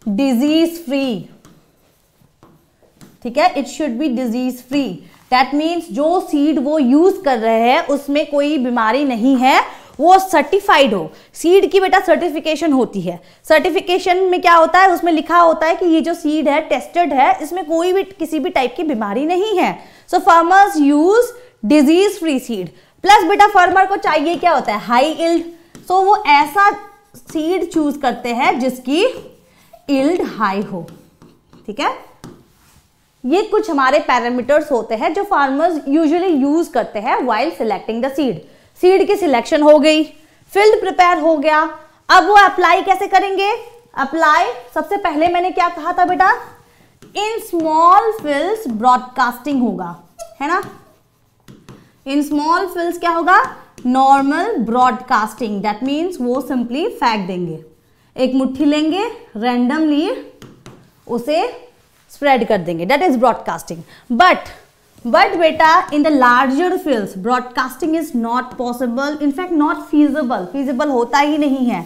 disease free ठीक है it should be disease free that means जो सीड वो यूज कर रहे हैं उसमें कोई बीमारी नहीं है वो सर्टिफाइड हो सीड की बेटा सर्टिफिकेशन होती है सर्टिफिकेशन में क्या होता है उसमें लिखा होता है कि ये जो सीड है टेस्टेड है इसमें कोई भी किसी भी टाइप की बीमारी नहीं है so farmers use disease free seed plus बेटा फार्मर को चाहिए क्या होता है हाई इल्ड सो तो so, वो ऐसा सीड चूज करते हैं जिसकी इल्ड हाई हो ठीक है ये कुछ हमारे पैरामीटर्स होते हैं जो फार्मर्स यूजुअली यूज करते हैं while selecting the seed seed की सिलेक्शन हो गई फील्ड प्रिपेयर हो गया अब वो अप्लाई कैसे करेंगे अप्लाई सबसे पहले मैंने क्या कहा था बेटा इन स्मॉल फील्ड ब्रॉडकास्टिंग होगा है ना इन स्मॉल फील्ड क्या होगा नॉर्मल ब्रॉडकास्टिंग दैट मीन्स वो सिंपली फेंक देंगे एक मुट्ठी लेंगे रैंडमली उसे स्प्रेड कर देंगे that is broadcasting but but बेटा in the larger field broadcasting is not possible in fact not feasible feasible होता ही नहीं है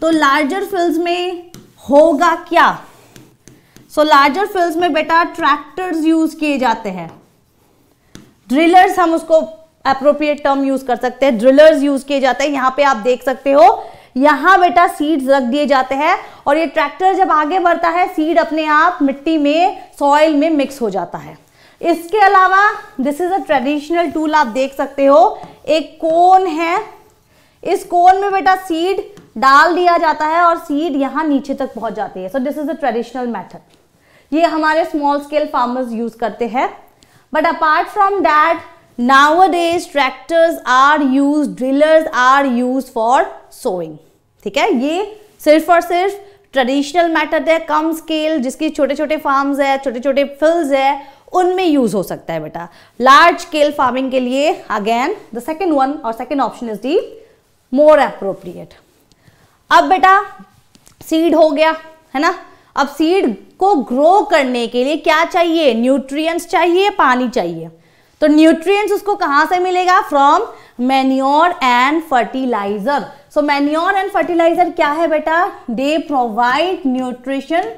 तो लार्जर फील्ड में होगा क्या सो लार्जर फील्ड में बेटा ट्रैक्टर्स यूज किए जाते हैं ड्रिलर्स हम उसको अप्रोप्रिएट टर्म यूज कर सकते हैं ड्रिलर्स यूज किए जाते हैं यहाँ पे आप देख सकते हो यहाँ बेटा सीड्स रख दिए जाते हैं और ये ट्रैक्टर जब आगे बढ़ता है सीड अपने आप मिट्टी में सॉइल में मिक्स हो जाता है इसके अलावा this is a traditional tool आप देख सकते हो एक कोन है इस कोन में बेटा सीड डाल दिया जाता है और सीड यहाँ नीचे तक पहुंच जाती है so this is a traditional method ये हमारे स्मॉल स्केल फार्मर्स यूज करते हैं but apart from that nowadays tractors are use drillers are use for sowing ठीक है ये सिर्फ और सिर्फ ट्रेडिशनल मैटर है कम स्केल जिसकी छोटे छोटे फार्म्स है छोटे छोटे फिल्स है उनमें यूज हो सकता है बेटा लार्ज स्केल फार्मिंग के लिए अगेन द सेकेंड वन और second option is the more appropriate अब बेटा सीड हो गया है ना अब सीड को ग्रो करने के लिए क्या चाहिए न्यूट्रिएंट्स चाहिए पानी चाहिए तो न्यूट्रिएंट्स उसको कहां से मिलेगा from manure and fertiliser so manure and fertiliser क्या है बेटा they provide nutrition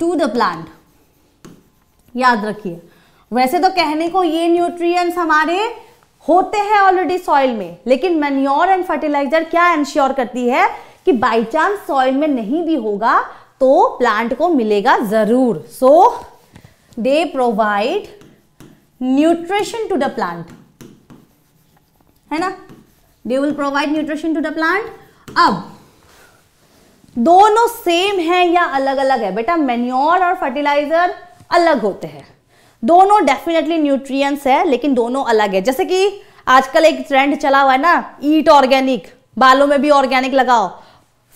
to the plant याद रखिए वैसे तो कहने को ये न्यूट्रिएंट्स हमारे होते हैं ऑलरेडी सॉइल में लेकिन मैन्योर एंड फर्टिलाइजर क्या इंश्योर करती है कि बाई चांस सॉइल में नहीं भी होगा तो प्लांट को मिलेगा जरूर so they provide nutrition to the plant है ना they will provide nutrition to the plant अब दोनों सेम है या अलग अलग है बेटा मेन्योर और फर्टिलाइजर अलग होते हैं दोनों डेफिनेटली न्यूट्रिएंट्स है लेकिन दोनों अलग है जैसे कि आजकल एक ट्रेंड चला हुआ है ना ईट ऑर्गेनिक बालों में भी ऑर्गेनिक लगाओ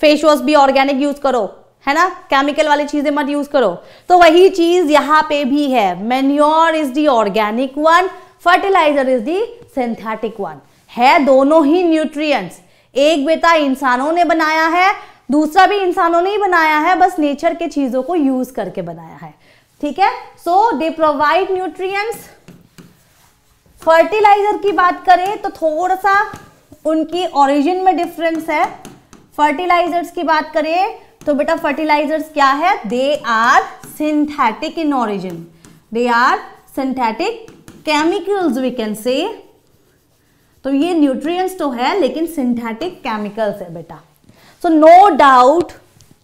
फेस वॉश भी ऑर्गेनिक यूज करो है ना केमिकल वाली चीजें मत यूज करो तो वही चीज यहाँ पे भी है manure is the organic one fertiliser is the synthetic one है दोनों ही न्यूट्रिएंट्स एक बेटा इंसानों ने बनाया है दूसरा भी इंसानों ने ही बनाया है बस नेचर के चीजों को यूज करके बनाया है ठीक है so they provide nutrients fertiliser की बात करें तो थोड़ा सा उनकी ओरिजिन में डिफरेंस है फर्टिलाइजर्स की बात करें तो बेटा फर्टिलाइजर्स क्या है they are synthetic in origin they are synthetic chemicals we can say तो ये न्यूट्रिएंट्स तो है लेकिन सिंथेटिक केमिकल्स है बेटा सो नो डाउट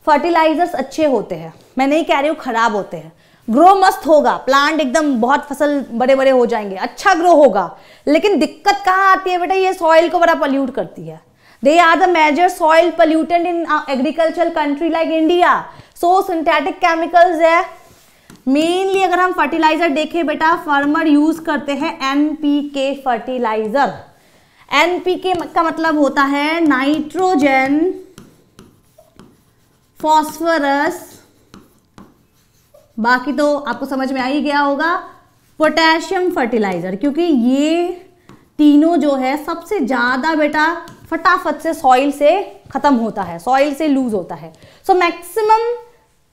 फर्टिलाइजर्स अच्छे होते हैं मैं नहीं कह रही हूँ खराब होते हैं ग्रो मस्त होगा प्लांट एकदम बहुत फसल बड़े बड़े हो जाएंगे अच्छा ग्रो होगा लेकिन दिक्कत कहाँ आती है बेटा ये सॉइल को बड़ा पॉल्यूट करती है they are the major soil pollutant in agriculture country like India so synthetic chemicals है मेनली अगर हम फर्टिलाइजर देखें बेटा फार्मर यूज करते हैं के फर्टिलाइजर के का मतलब होता है नाइट्रोजन फॉस्फरस बाकी तो आपको समझ में आ ही गया होगा पोटेशियम फर्टिलाइजर क्योंकि ये तीनों जो है सबसे ज़्यादा बेटा फटाफट से सॉइल से ख़त्म होता है सॉइल से लूज होता है so maximum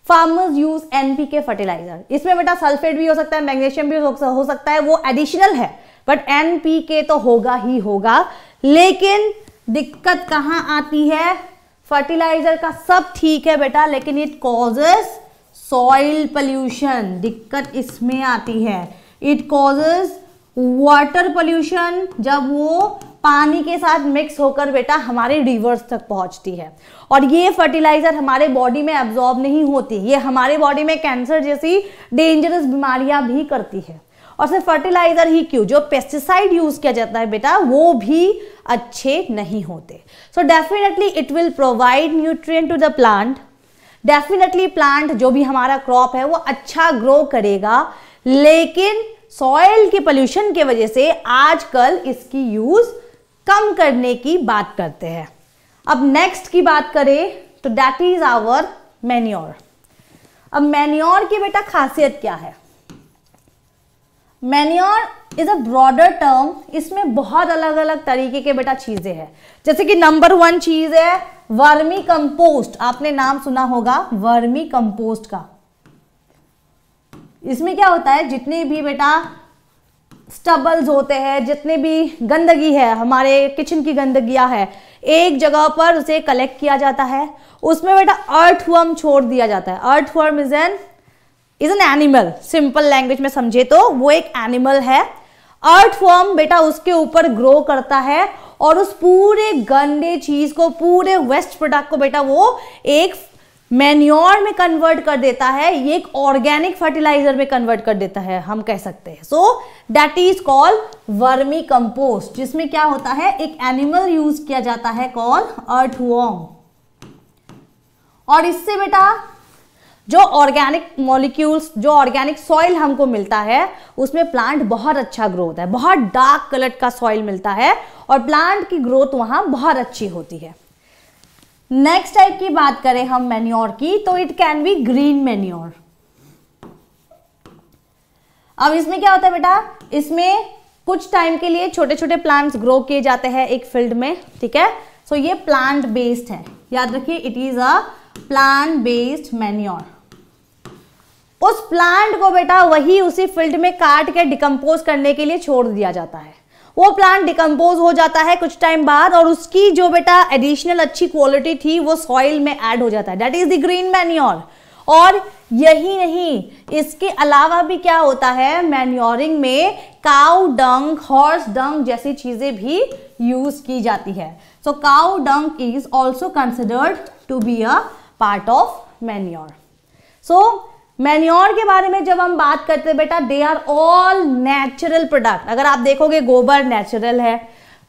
farmers use NPK fertiliser इसमें बेटा सल्फेट भी हो सकता है मैग्नेशियम भी हो सकता है वो एडिशनल है बट एनपीके तो होगा ही होगा लेकिन दिक्कत कहाँ आती है फर्टिलाइजर का सब ठीक है बेटा लेकिन इट कॉजेस सॉइल पॉल्यूशन दिक्कत इसमें आती है इट कॉजेस वाटर पोल्यूशन जब वो पानी के साथ मिक्स होकर बेटा हमारे रिवर्स तक पहुंचती है और ये फर्टिलाइजर हमारे बॉडी में एब्जॉर्ब नहीं होती ये हमारे बॉडी में कैंसर जैसी डेंजरस बीमारियां भी करती है और सिर्फ फर्टिलाइजर ही क्यों जो पेस्टिसाइड यूज किया जाता है बेटा वो भी अच्छे नहीं होते so definitely it will provide nutrient to the plant definitely plant जो भी हमारा क्रॉप है वो अच्छा ग्रो करेगा लेकिन सॉयल के पोल्यूशन के वजह से आजकल इसकी यूज कम करने की बात करते हैं अब नेक्स्ट की बात करें तो डैट इज आवर मैन्योर अब मैन्योर की बेटा खासियत क्या है manure is a broader term इसमें बहुत अलग अलग तरीके के बेटा चीजें हैं जैसे कि नंबर वन चीज है वर्मी कंपोस्ट आपने नाम सुना होगा वर्मी कंपोस्ट का इसमें क्या होता है जितने भी बेटा स्टबल्स होते हैं जितने भी गंदगी है हमारे किचन की गंदगियाँ है एक जगह पर उसे कलेक्ट किया जाता है उसमें बेटा अर्थवर्म छोड़ दिया जाता है earthworm is an is an animal simple language में समझे तो वो एक एनिमल है अर्थवर्म बेटा उसके ऊपर ग्रो करता है और उस पूरे गंदे चीज को पूरे वेस्ट प्रोडक्ट को बेटा वो एक मैन्योर में कन्वर्ट कर देता है ये एक ऑर्गेनिक फर्टिलाइजर में कन्वर्ट कर देता है हम कह सकते हैं so that is called vermi compost जिसमें क्या होता है एक एनिमल यूज किया जाता है कॉल अर्थ और इससे बेटा जो ऑर्गेनिक मॉलिक्यूल्स जो ऑर्गेनिक सॉइल हमको मिलता है उसमें प्लांट बहुत अच्छा ग्रो होता है बहुत डार्क कलर का सॉइल मिलता है और प्लांट की ग्रोथ वहां बहुत अच्छी होती है नेक्स्ट टाइप की बात करें हम मेन्योर की तो it can be green manure अब इसमें क्या होता है बेटा इसमें कुछ टाइम के लिए छोटे छोटे प्लांट्स ग्रो किए जाते हैं एक फील्ड में ठीक है सो so, ये प्लांट बेस्ड है याद रखिए it is a plant based manure उस प्लांट को बेटा वही उसी फील्ड में काट के डिकम्पोज करने के लिए छोड़ दिया जाता है वो प्लांट डिकम्पोज हो जाता है कुछ टाइम बाद और उसकी जो बेटा एडिशनल अच्छी क्वालिटी थी वो सॉइल में एड हो जाता है that is the green manure और यही नहीं इसके अलावा भी क्या होता है मैन्योरिंग में काउ डंग हॉर्स डंग जैसी चीज़ें भी यूज की जाती है so cow dung is also considered to be a part of manure so manure के बारे में जब हम बात करते हैं बेटा they are all natural product अगर आप देखोगे गोबर नेचुरल है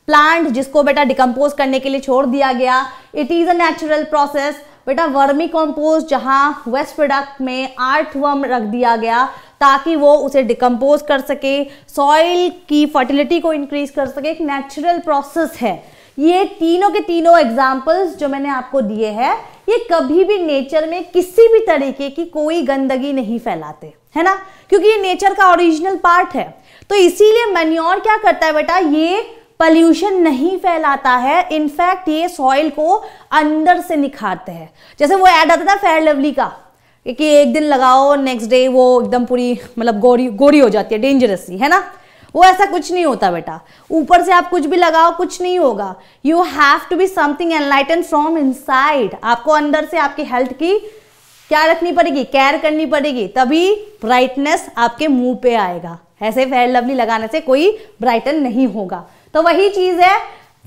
प्लांट जिसको बेटा डिकम्पोज करने के लिए छोड़ दिया गया it is a natural process बेटा वर्मी कॉम्पोज जहाँ वेस्ट प्रोडक्ट में आर्थ वर्म रख दिया गया ताकि वो उसे डिकम्पोज कर सके सॉइल की फर्टिलिटी को इंक्रीज कर सके एक नेचुरल प्रोसेस है ये तीनों के तीनों एग्जाम्पल्स जो मैंने आपको दिए हैं ये कभी भी नेचर में किसी भी तरीके की कोई गंदगी नहीं फैलाते है ना क्योंकि ये नेचर का ओरिजिनल पार्ट है तो इसीलिए मैन्योर क्या करता है बेटा ये पल्यूशन नहीं फैलाता है इनफैक्ट ये सॉइल को अंदर से निखारते हैं जैसे वो ऐड आता था फेयर लवली का कि एक दिन लगाओ नेक्स्ट डे वो एकदम पूरी मतलब गोरी गोरी हो जाती है डेंजरस ही है ना वो ऐसा कुछ नहीं होता बेटा ऊपर से आप कुछ भी लगाओ कुछ नहीं होगा you have to be something enlighten from inside आपको अंदर से आपकी हेल्थ की क्या रखनी पड़ेगी केयर करनी पड़ेगी तभी ब्राइटनेस आपके मुंह पे आएगा ऐसे फेयर लवली लगाने से कोई ब्राइटन नहीं होगा तो वही चीज़ है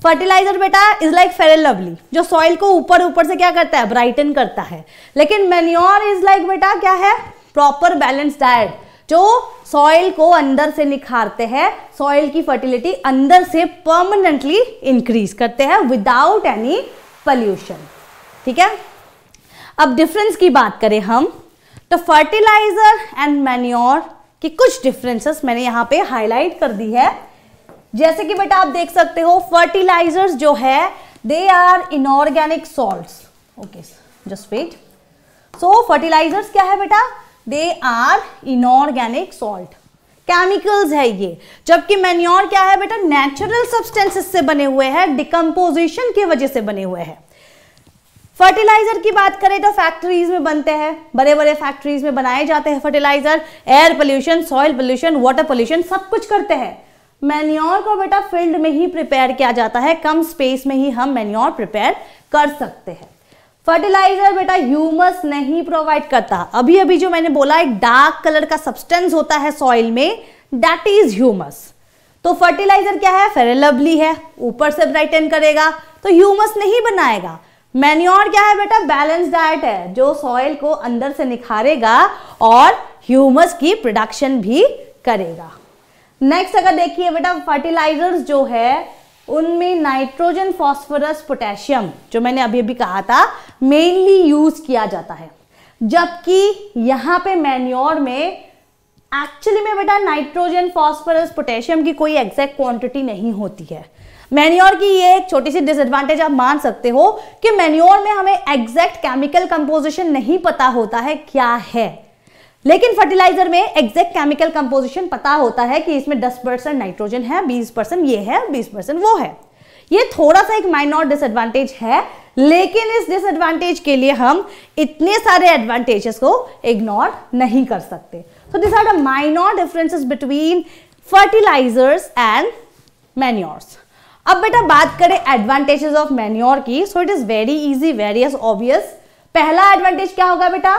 फर्टिलाइजर बेटा इज लाइक फेयर लवली जो सॉइल को ऊपर ऊपर से क्या करता है ब्राइटन करता है लेकिन मेन्योर इज लाइक बेटा क्या है प्रॉपर बैलेंस डाइट जो सॉइल को अंदर से निखारते हैं सॉइल की फर्टिलिटी अंदर से परमानेंटली इंक्रीज करते हैं विदाउट एनी पॉल्यूशन ठीक है अब डिफरेंस की बात करें हम तो फर्टिलाइजर एंड मैन्योर की कुछ डिफरेंसेस मैंने यहां पे हाईलाइट कर दी है जैसे कि बेटा आप देख सकते हो फर्टिलाइजर्स जो है they are inorganic salt okay just wait so fertilizers क्या है बेटा they are inorganic salt chemicals है ये जबकि मैन्योर क्या है बेटा नेचुरल सब्सटेंसेस से बने हुए हैं डिकम्पोजिशन की वजह से बने हुए हैं फर्टिलाइजर की बात करें तो फैक्ट्रीज में बनते हैं बड़े बड़े फैक्ट्रीज में बनाए जाते हैं fertilizer air pollution soil pollution water pollution सब कुछ करते हैं मेन्योर को बेटा फील्ड में ही प्रिपेयर किया जाता है कम स्पेस में ही हम मैन्योर प्रिपेयर कर सकते हैं फर्टिलाइजर बेटा ह्यूमस नहीं प्रोवाइड करता अभी अभी जो मैंने बोला एक डार्क कलर का सब्सटेंस होता है सॉइल में दैट इज ह्यूमस तो फर्टिलाइजर क्या है फेरेलबली है ऊपर से ब्राइटन करेगा तो ह्यूमस नहीं बनाएगा मैन्योर क्या है बेटा बैलेंस डाइट है जो सॉइल को अंदर से निखारेगा और ह्यूमस की प्रोडक्शन भी करेगा नेक्स्ट अगर देखिए बेटा फर्टिलाइजर्स जो है उनमें नाइट्रोजन फास्फोरस पोटेशियम जो मैंने अभी अभी कहा था मेनली यूज किया जाता है जबकि यहां पे मैन्योर में एक्चुअली में बेटा नाइट्रोजन फास्फोरस पोटेशियम की कोई एग्जैक्ट क्वांटिटी नहीं होती है मैन्योर की ये एक छोटी सी डिसएडवांटेज आप मान सकते हो कि मैन्योर में हमें एग्जैक्ट केमिकल कंपोजिशन नहीं पता होता है क्या है लेकिन फर्टिलाइजर में एग्जैक्ट केमिकल कंपोजिशन पता होता है कि इसमें 10 परसेंट नाइट्रोजन है 20 परसेंट ये है 20 परसेंट वो है ये थोड़ा सा एक माइनॉर डिसएडवांटेज है लेकिन इस डिसएडवांटेज के लिए हम इतने सारे एडवांटेजेस को इग्नोर नहीं कर सकते so this are the minor differences between fertilizers and manures अब बेटा बात करें एडवांटेजेस ऑफ मैन्योर की so it is very easy various obvious पहला एडवांटेज क्या होगा बेटा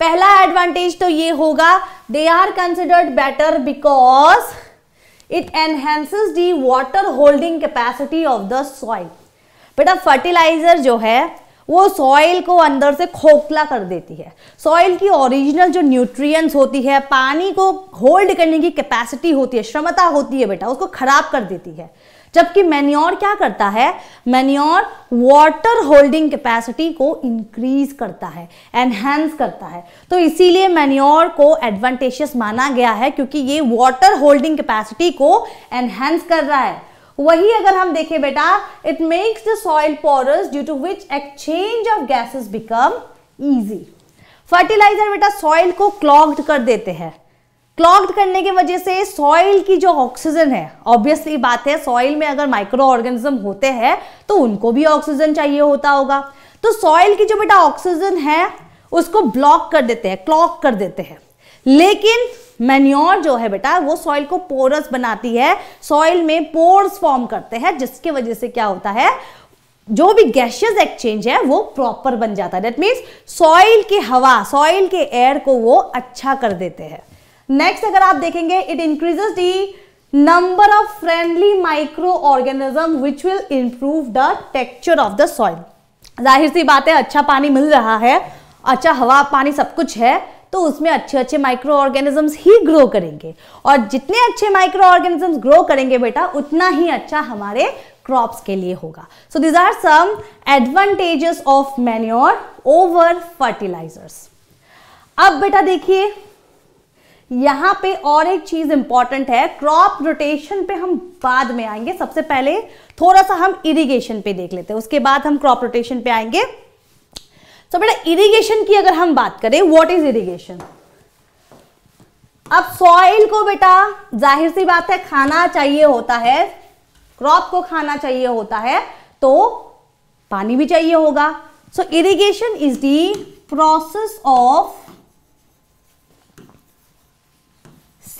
पहला एडवांटेज तो ये होगा they are considered better because it enhances the water holding capacity of the soil बेटा फर्टिलाइजर जो है वो सॉइल को अंदर से खोखला कर देती है सॉइल की ओरिजिनल जो न्यूट्रिएंट्स होती है पानी को होल्ड करने की कैपेसिटी होती है क्षमता होती है बेटा उसको खराब कर देती है जबकि मैन्योर क्या करता है मैन्योर वाटर होल्डिंग कैपेसिटी को इंक्रीज करता है एनहेंस करता है तो इसीलिए मैन्योर को एडवांटेजियस माना गया है क्योंकि ये वाटर होल्डिंग कैपेसिटी को एनहेंस कर रहा है वही अगर हम देखें बेटा it makes the soil porous due to which exchange of gases become easy fertilizer बेटा सॉइल को क्लॉग्ड कर देते हैं क्लॉग्ड करने की वजह से सॉइल की जो ऑक्सीजन है ऑब्वियसली बात है सॉइल में अगर माइक्रो ऑर्गेनिज्म होते हैं तो उनको भी ऑक्सीजन चाहिए होता होगा तो सॉइल की जो बेटा ऑक्सीजन है उसको ब्लॉक कर देते हैं क्लॉक कर देते हैं लेकिन मैन्योर जो है बेटा वो सॉइल को पोरस बनाती है सॉइल में पोर्स फॉर्म करते हैं जिसके वजह से क्या होता है जो भी गैशियस एक्सचेंज है वो प्रॉपर बन जाता है डेट मीन्स सॉइल की हवा सॉइल के एयर को वो अच्छा कर देते हैं नेक्स्ट अगर आप देखेंगे it increases the of friendly micro organism which will improve the texture of the soil जाहिर सी बात है अच्छा पानी मिल रहा है अच्छा हवा पानी सब कुछ है तो उसमें अच्छे अच्छे माइक्रो ऑर्गेनिजम्स ही ग्रो करेंगे और जितने अच्छे माइक्रो ऑर्गेनिजम्स ग्रो करेंगे बेटा उतना ही अच्छा हमारे क्रॉप्स के लिए होगा so these are some advantages of manure over fertilizers अब बेटा देखिए यहां पे और एक चीज इंपॉर्टेंट है क्रॉप रोटेशन पे हम बाद में आएंगे सबसे पहले थोड़ा सा हम इरिगेशन पे देख लेते हैं उसके बाद हम क्रॉप रोटेशन पे आएंगे तो बेटा इरिगेशन की अगर हम बात करें व्हाट इज इरिगेशन अब सॉइल को बेटा जाहिर सी बात है खाना चाहिए होता है क्रॉप को खाना चाहिए होता है तो पानी भी चाहिए होगा so irrigation is the process of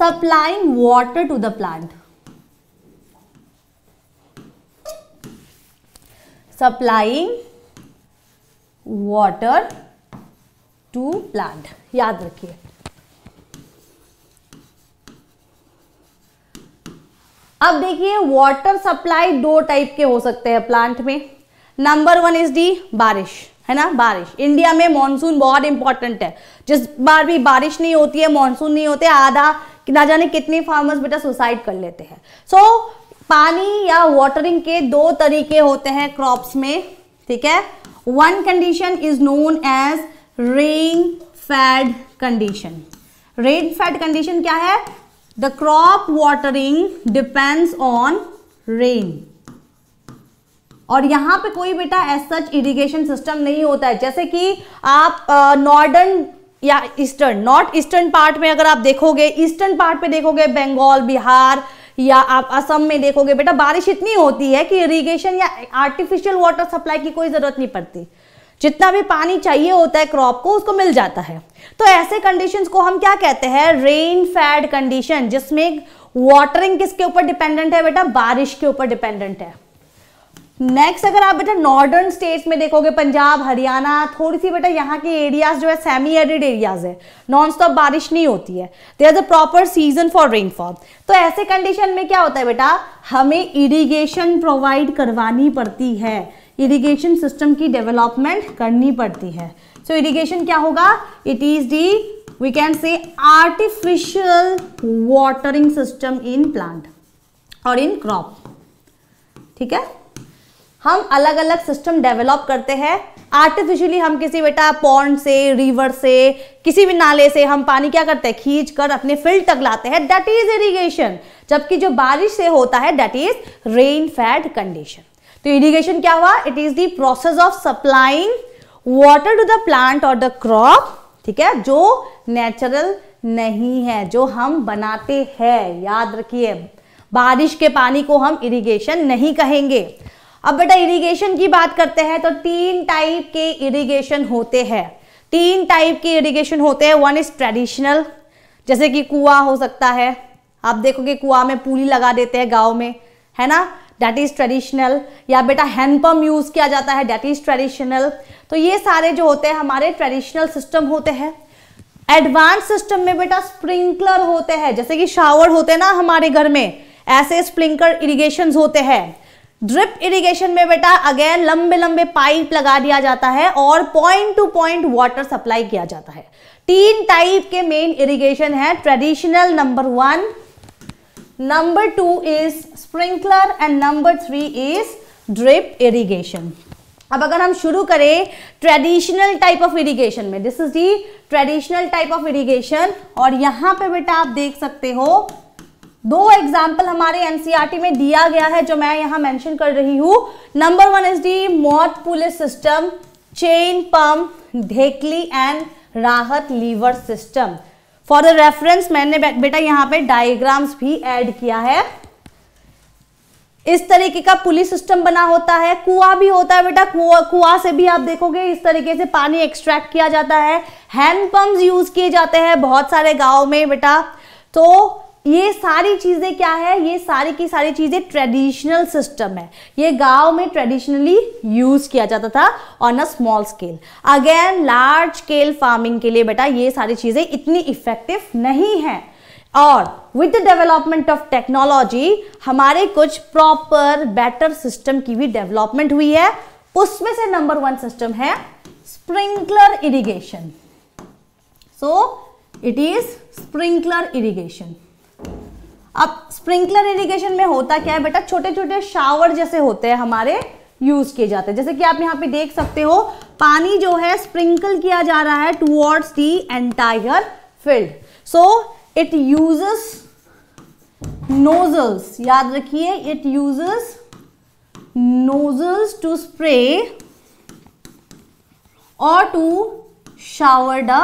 supplying water to the plant supplying water to plant याद रखिए अब देखिए वाटर सप्लाई दो टाइप के हो सकते हैं प्लांट में नंबर वन इज डी बारिश है ना बारिश इंडिया में मानसून बहुत इंपॉर्टेंट है जिस बार भी बारिश नहीं होती है मानसून नहीं होते आधा कि ना जाने कितने फार्मर्स बेटा सुसाइड कर लेते हैं सो so, पानी या वाटरिंग के दो तरीके होते हैं क्रॉप्स में ठीक है one condition is known as rain fed condition rain fed condition क्या है the crop watering depends on rain और यहां पे कोई बेटा एज सच इरिगेशन सिस्टम नहीं होता है जैसे कि आप नॉर्दर्न या ईस्टर्न नॉर्थ ईस्टर्न पार्ट में अगर आप देखोगे ईस्टर्न पार्ट पे देखोगे बंगाल बिहार या आप असम में देखोगे बेटा बारिश इतनी होती है कि इरीगेशन या आर्टिफिशियल वाटर सप्लाई की कोई ज़रूरत नहीं पड़ती जितना भी पानी चाहिए होता है क्रॉप को उसको मिल जाता है तो ऐसे कंडीशंस को हम क्या कहते हैं रेन फैड कंडीशन जिसमें वाटरिंग किसके ऊपर डिपेंडेंट है बेटा बारिश के ऊपर डिपेंडेंट है नेक्स्ट अगर आप बेटा नॉर्दर्न स्टेट्स में देखोगे पंजाब हरियाणा थोड़ी सी बेटा यहाँ के एरियाज जो है सेमी एरिड एरियाज है नॉन स्टॉप बारिश नहीं होती है they are the proper season for rainfall तो ऐसे कंडीशन में क्या होता है बेटा हमें इरिगेशन प्रोवाइड करवानी पड़ती है इरिगेशन सिस्टम की डेवलपमेंट करनी पड़ती है सो so, इरीगेशन क्या होगा it is the we can say artificial watering system in plant और इन क्रॉप ठीक है हम अलग अलग सिस्टम डेवलप करते हैं आर्टिफिशियली हम किसी बेटा पॉन्ड से रिवर से किसी भी नाले से हम पानी क्या करते हैं खींच कर अपने फील्ड तक लाते हैं दैट इज इरीगेशन जबकि जो बारिश से होता है that is rain fed condition तो इरीगेशन क्या हुआ it is the process of supplying water to the plant और द क्रॉप ठीक है जो नेचुरल नहीं है जो हम बनाते हैं याद रखिए बारिश के पानी को हम इरीगेशन नहीं कहेंगे अब बेटा इरिगेशन की बात करते हैं तो तीन टाइप के इरिगेशन होते हैं तीन टाइप के इरिगेशन होते हैं वन इज ट्रेडिशनल जैसे कि कुआ हो सकता है आप देखोगे कुआ में पूरी लगा देते हैं गाँव में है ना डैट इज़ ट्रेडिशनल या बेटा हैंडपम्प यूज़ किया जाता है डैट इज़ ट्रेडिशनल तो ये सारे जो होते हैं हमारे ट्रेडिशनल सिस्टम होते हैं एडवांस सिस्टम में बेटा स्प्रिंकलर होते हैं जैसे कि शावर होते हैं ना हमारे घर में ऐसे स्प्रिंकलर इरीगेशन होते हैं ड्रिप इरिगेशन में बेटा अगेन लंबे लंबे पाइप लगा दिया जाता है और point to point water supply किया जाता है तीन टाइप के मेन इरिगेशन है traditional number one number two is sprinkler and number three is drip irrigation अब अगर हम शुरू करें ट्रेडिशनल टाइप ऑफ इरिगेशन में this is the traditional type of irrigation और यहां पे बेटा आप देख सकते हो दो एग्जाम्पल हमारे एनसीईआरटी e में दिया गया है जो मैं यहां मेंशन कर रही हूं number one is the moat pulleys system chain pump dhekli and rahat lever system for the reference मैंने बेटा यहां पे डायग्राम्स भी ऐड किया है इस तरीके का पुलिस सिस्टम बना होता है कुआ भी होता है बेटा कुआ कुआ से भी आप देखोगे इस तरीके से पानी एक्सट्रैक्ट किया जाता है हैंडपम्प यूज किए जाते हैं बहुत सारे गांव में बेटा तो ये सारी चीज़ें क्या है ये सारी की सारी चीज़ें ट्रेडिशनल सिस्टम है ये गांव में ट्रेडिशनली यूज़ किया जाता था on a small scale again large scale farming के लिए बेटा ये सारी चीज़ें इतनी इफेक्टिव नहीं है और with the development of technology हमारे कुछ प्रॉपर बेटर सिस्टम की भी डेवलपमेंट हुई है उसमें से नंबर वन सिस्टम है sprinkler irrigation so it is sprinkler irrigation अब स्प्रिंकलर इरिगेशन में होता क्या है बेटा छोटे छोटे शावर जैसे होते हैं हमारे यूज किए जाते हैं जैसे कि आप यहाँ पे देख सकते हो पानी जो है स्प्रिंकल किया जा रहा है towards the entire field so it use nozzles याद रखिए it use nozzles to spray और टू शावर द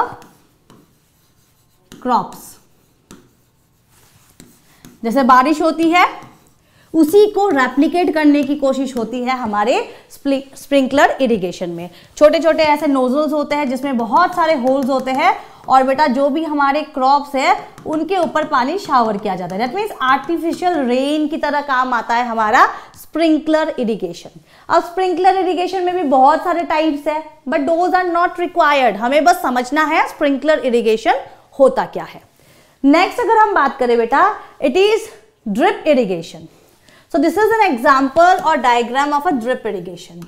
क्रॉप्स जैसे बारिश होती है उसी को रेप्लीकेट करने की कोशिश होती है हमारे स्प्रिंकलर इरिगेशन में छोटे छोटे ऐसे नोजल्स होते हैं जिसमें बहुत सारे होल्स होते हैं और बेटा जो भी हमारे क्रॉप्स है उनके ऊपर पानी शावर किया जाता है दैट मीन्स आर्टिफिशियल रेन की तरह काम आता है हमारा स्प्रिंकलर इरिगेशन अब स्प्रिंकलर इरिगेशन में भी बहुत सारे टाइप्स है but those are not required हमें बस समझना है स्प्रिंकलर इरिगेशन होता क्या है नेक्स्ट अगर हम बात करें बेटा it is drip irrigation so this is an example और diagram of a drip irrigation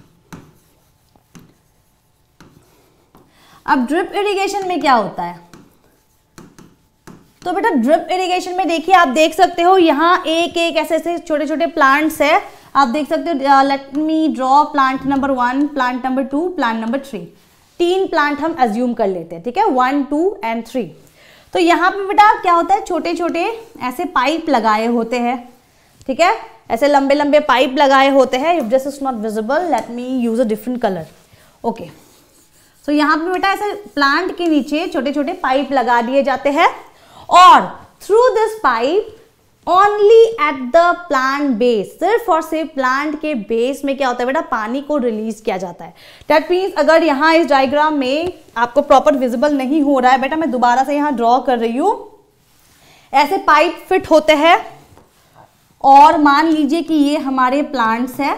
अब ड्रिप इरिगेशन में क्या होता है तो बेटा ड्रिप इरिगेशन में देखिए आप देख सकते हो यहाँ एक एक ऐसे ऐसे छोटे छोटे प्लांट्स है आप देख सकते हो let me draw plant number one plant number two plant number three तीन प्लांट हम एज्यूम कर लेते हैं ठीक है वन टू एंड थ्री तो यहाँ पे बेटा क्या होता है छोटे छोटे ऐसे पाइप लगाए होते हैं ठीक है ऐसे लंबे लंबे पाइप लगाए होते हैं if just is not visible let me use a different colour okay so यहाँ पे बेटा ऐसे प्लांट के नीचे छोटे छोटे पाइप लगा दिए जाते हैं और through this pipe only at the plant base सिर्फ और सिर्फ प्लांट के बेस में क्या होता है बेटा पानी को रिलीज किया जाता है डेट मीन्स अगर यहाँ इस डायग्राम में आपको प्रॉपर विजिबल नहीं हो रहा है बेटा मैं दोबारा से यहाँ ड्रॉ कर रही हूँ ऐसे पाइप फिट होते हैं और मान लीजिए कि ये हमारे प्लांट्स हैं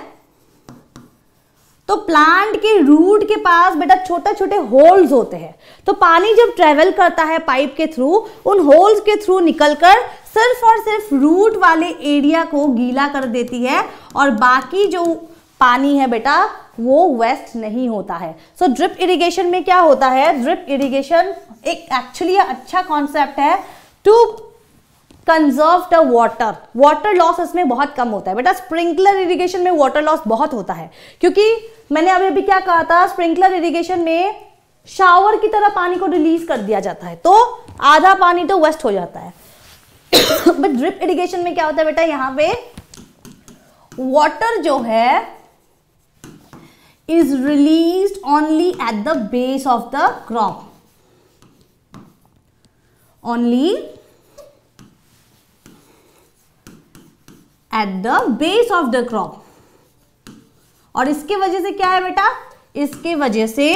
तो प्लांट के रूट के पास बेटा छोटे छोटे होल्स होते हैं तो पानी जब ट्रेवल करता है पाइप के थ्रू उन होल्स के थ्रू निकलकर सिर्फ और सिर्फ रूट वाले एरिया को गीला कर देती है और बाकी जो पानी है बेटा वो वेस्ट नहीं होता है सो ड्रिप इरिगेशन में क्या होता है ड्रिप इरिगेशन एक एक्चुअली अच्छा कॉन्सेप्ट है to conserve the water water loss इसमें बहुत कम होता है बेटा स्प्रिंकलर इरीगेशन में वॉटर लॉस बहुत होता है क्योंकि मैंने अभी अभी क्या कहा था स्प्रिंकलर इरीगेशन में शावर की तरह पानी को रिलीज कर दिया जाता है तो आधा पानी तो वेस्ट हो जाता है बट ड्रिप इरीगेशन में क्या होता है बेटा यहां पे वाटर जो है is release only at the base of the crop only at the base of the crop और इसके वजह से क्या है बेटा इसके वजह से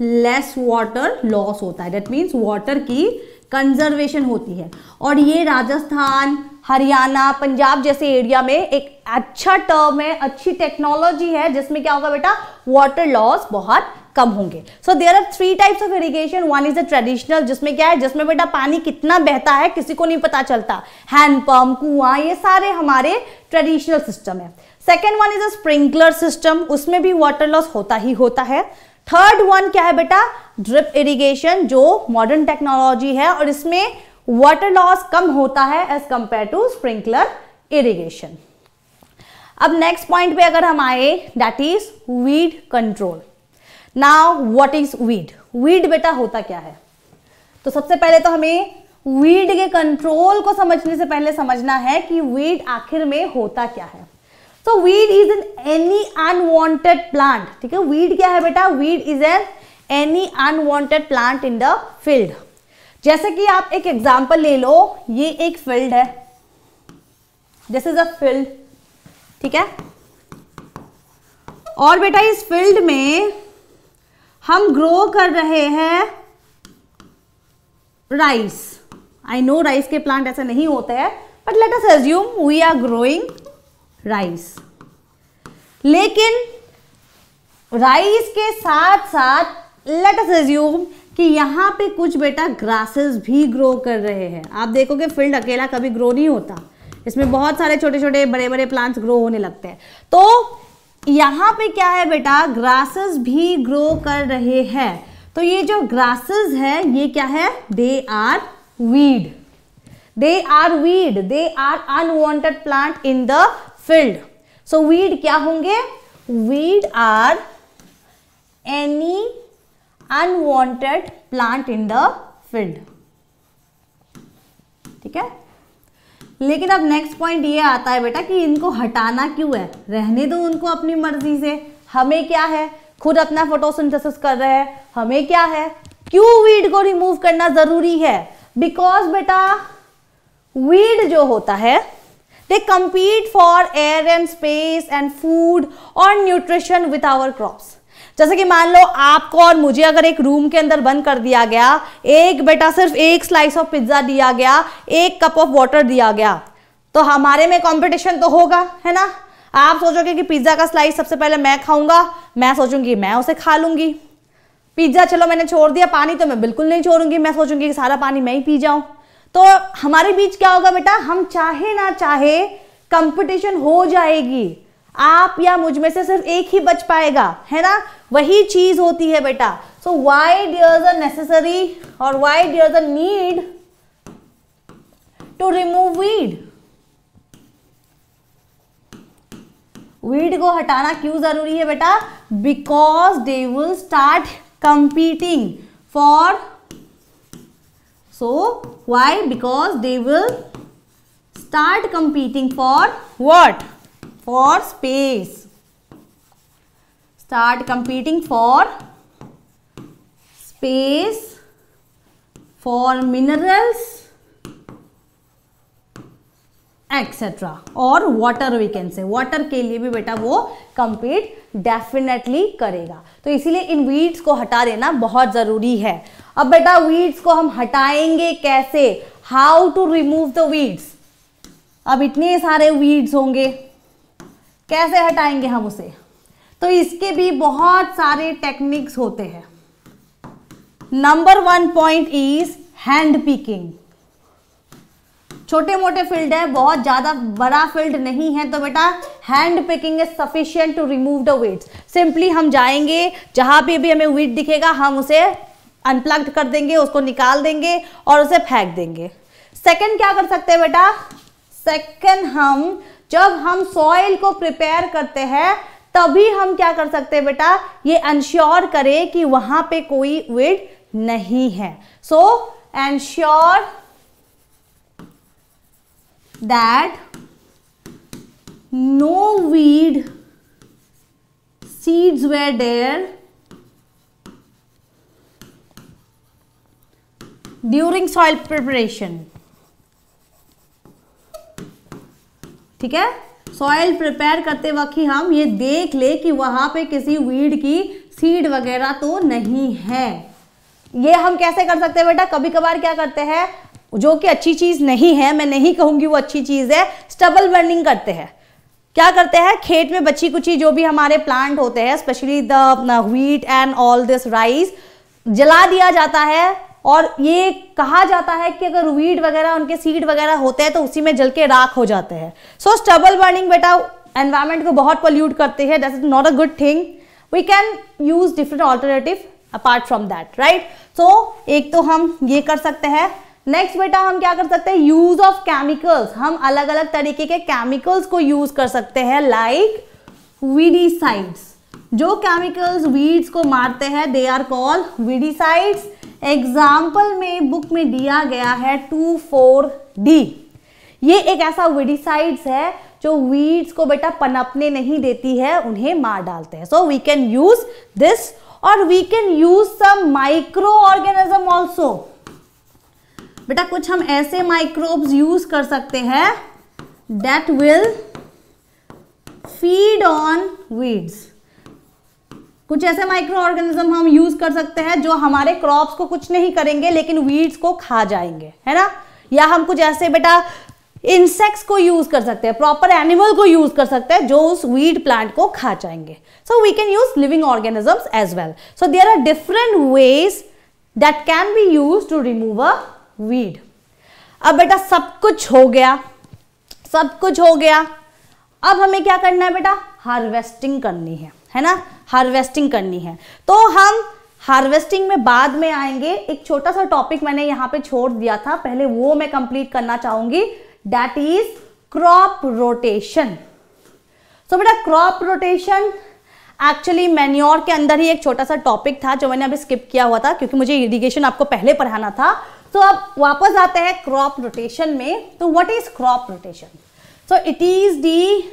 लेस वाटर लॉस होता है डेट मीन्स वाटर की कंजर्वेशन होती है और ये राजस्थान हरियाणा पंजाब जैसे एरिया में एक अच्छा टर्म है अच्छी टेक्नोलॉजी है जिसमें क्या होगा बेटा वाटर लॉस बहुत कम होंगे so there are three types of irrigation one is a traditional जिसमें क्या है जिसमें बेटा पानी कितना बहता है किसी को नहीं पता चलता हैंडपम्प कुआ ये सारे हमारे ट्रेडिशनल सिस्टम है second one is a sprinkler system उसमें भी वाटर लॉस होता ही होता है थर्ड वन क्या है बेटा ड्रिप इरीगेशन जो मॉडर्न टेक्नोलॉजी है और इसमें वाटर लॉस कम होता है as compare to sprinkler irrigation अब नेक्स्ट पॉइंट पे अगर हम आए that is weed control now what is weed weed बेटा होता क्या है तो सबसे पहले तो हमें वीड के कंट्रोल को समझने से पहले समझना है कि वीड आखिर में होता क्या है so weed is an any unwanted plant ठीक है वीड क्या है बेटा weed is an any unwanted plant in the field जैसे कि आप एक एग्जाम्पल ले लो ये एक फील्ड है दिस इज अ फील्ड ठीक है और बेटा इस फील्ड में हम ग्रो कर रहे हैं राइस आई नो राइस के प्लांट ऐसे नहीं होते हैं but let us assume we are growing rice लेकिन राइस के साथ साथ लेट अस एज्यूम कि यहां पे कुछ बेटा ग्रासेस भी ग्रो कर रहे हैं आप देखोगे फील्ड अकेला कभी ग्रो नहीं होता इसमें बहुत सारे छोटे छोटे बड़े बड़े प्लांट्स ग्रो होने लगते हैं तो यहाँ पे क्या है बेटा ग्रासेस भी ग्रो कर रहे हैं तो ये जो ग्रासेस है ये क्या है they are weed they are weed they are unwanted plant in the field so weed क्या होंगे weed are any unwanted plant in the field ठीक है लेकिन अब नेक्स्ट पॉइंट ये आता है बेटा कि इनको हटाना क्यों है रहने दो उनको अपनी मर्जी से हमें क्या है खुद अपना फोटोसिंथेसिस कर रहे हैं हमें क्या है क्यों वीड को रिमूव करना जरूरी है बिकॉज बेटा वीड जो होता है they compete for air and space and food और न्यूट्रिशन विथ आवर क्रॉप्स जैसे कि मान लो आपको और मुझे अगर एक रूम के अंदर बंद कर दिया गया एक बेटा सिर्फ एक स्लाइस ऑफ पिज्ज़ा दिया गया एक कप ऑफ वाटर दिया गया तो हमारे में कंपटीशन तो होगा है ना आप सोचोगे कि पिज्ज़ा का स्लाइस सबसे पहले मैं खाऊंगा मैं सोचूंगी मैं उसे खा लूंगी पिज्ज़ा चलो मैंने छोड़ दिया पानी तो मैं बिल्कुल नहीं छोड़ूंगी मैं सोचूंगी कि सारा पानी मैं ही पी जाऊं तो हमारे बीच क्या होगा बेटा हम चाहे ना चाहे कंपटीशन हो जाएगी आप या मुझ में से सिर्फ एक ही बच पाएगा है ना वही चीज होती है बेटा so why dears a necessary और why dears a need to remove weed weed को हटाना क्यों जरूरी है बेटा because they will start competing for so why because they will start competing for what for space. Start competing for space, for minerals, etcetera और water we can say water के लिए भी बेटा वो कंपीट डेफिनेटली करेगा तो इसीलिए इन weeds को हटा देना बहुत ज़रूरी है अब बेटा वीड्स को हम हटाएंगे कैसे how to remove the weeds अब इतने सारे वीड्स होंगे कैसे हटाएंगे हम उसे तो इसके भी बहुत सारे टेक्निक्स होते हैं number one point is hand picking छोटे मोटे फील्ड है बहुत ज़्यादा बड़ा फील्ड नहीं है तो बेटा hand picking is sufficient to remove the weeds simply हम जाएंगे जहां पे भी हमें वेट दिखेगा हम उसे अनप्लग्ड कर देंगे उसको निकाल देंगे और उसे फेंक देंगे सेकंड क्या कर सकते हैं बेटा सेकंड हम जब हम सॉइल को प्रिपेयर करते हैं तभी हम क्या कर सकते हैं बेटा ये एंश्योर करें कि वहां पे कोई विड नहीं है so ensure that no weed seeds we there during soil preparation ठीक है सॉइल प्रिपेयर करते वक्त ही हम ये देख ले कि वहां पे किसी वीड की सीड वगैरह तो नहीं है ये हम कैसे कर सकते हैं बेटा कभी कभार क्या करते हैं जो कि अच्छी चीज़ नहीं है मैं नहीं कहूंगी वो अच्छी चीज़ है स्टबल बर्निंग करते हैं क्या करते हैं खेत में बची कुची जो भी हमारे प्लांट होते हैं specially the wheat and all this rice जला दिया जाता है और ये कहा जाता है कि अगर वीड वगैरह उनके सीड वगैरह होते हैं तो उसी में जल के राख हो जाते हैं सो स्टबल बर्निंग बेटा एनवायरमेंट को बहुत पोल्यूट करते हैं that is not a good thing we can use different alternative apart from that right so एक तो हम ये कर सकते हैं नेक्स्ट बेटा हम क्या कर सकते हैं यूज ऑफ केमिकल्स हम अलग अलग तरीके के केमिकल्स को यूज कर सकते हैं लाइक वीडीसाइड्स जो केमिकल्स वीड्स को मारते हैं they are called weedicides example में बुक में दिया गया है टू फोर डी ये एक ऐसा विडिसाइड्स है जो वीड्स को बेटा पनपने नहीं देती है उन्हें मार डालते हैं so we can use this और we can use some microorganism also बेटा कुछ हम ऐसे माइक्रोब्स यूज कर सकते हैं that will feed on weeds कुछ ऐसे माइक्रो ऑर्गेनिज्म हम यूज कर सकते हैं जो हमारे क्रॉप्स को कुछ नहीं करेंगे लेकिन वीड्स को खा जाएंगे है ना या हम कुछ ऐसे बेटा इंसेक्ट्स को यूज कर सकते हैं प्रॉपर एनिमल को यूज कर सकते हैं जो उस वीड प्लांट को खा जाएंगे so we can use living organisms as well so there are different ways that can be use to remove a weed अब बेटा सब कुछ हो गया सब कुछ हो गया अब हमें क्या करना है बेटा हार्वेस्टिंग करनी है है ना हार्वेस्टिंग करनी है तो हम हार्वेस्टिंग में बाद में आएंगे एक छोटा सा टॉपिक मैंने यहां पे छोड़ दिया था पहले वो मैं कंप्लीट करना चाहूंगी that is crop rotation so बेटा क्रॉप रोटेशन एक्चुअली मैन्योर के अंदर ही एक छोटा सा टॉपिक था जो मैंने अभी स्किप किया हुआ था क्योंकि मुझे इरिगेशन आपको पहले पढ़ाना था तो so, अब वापस आते हैं क्रॉप रोटेशन में तो what is crop rotation so it is the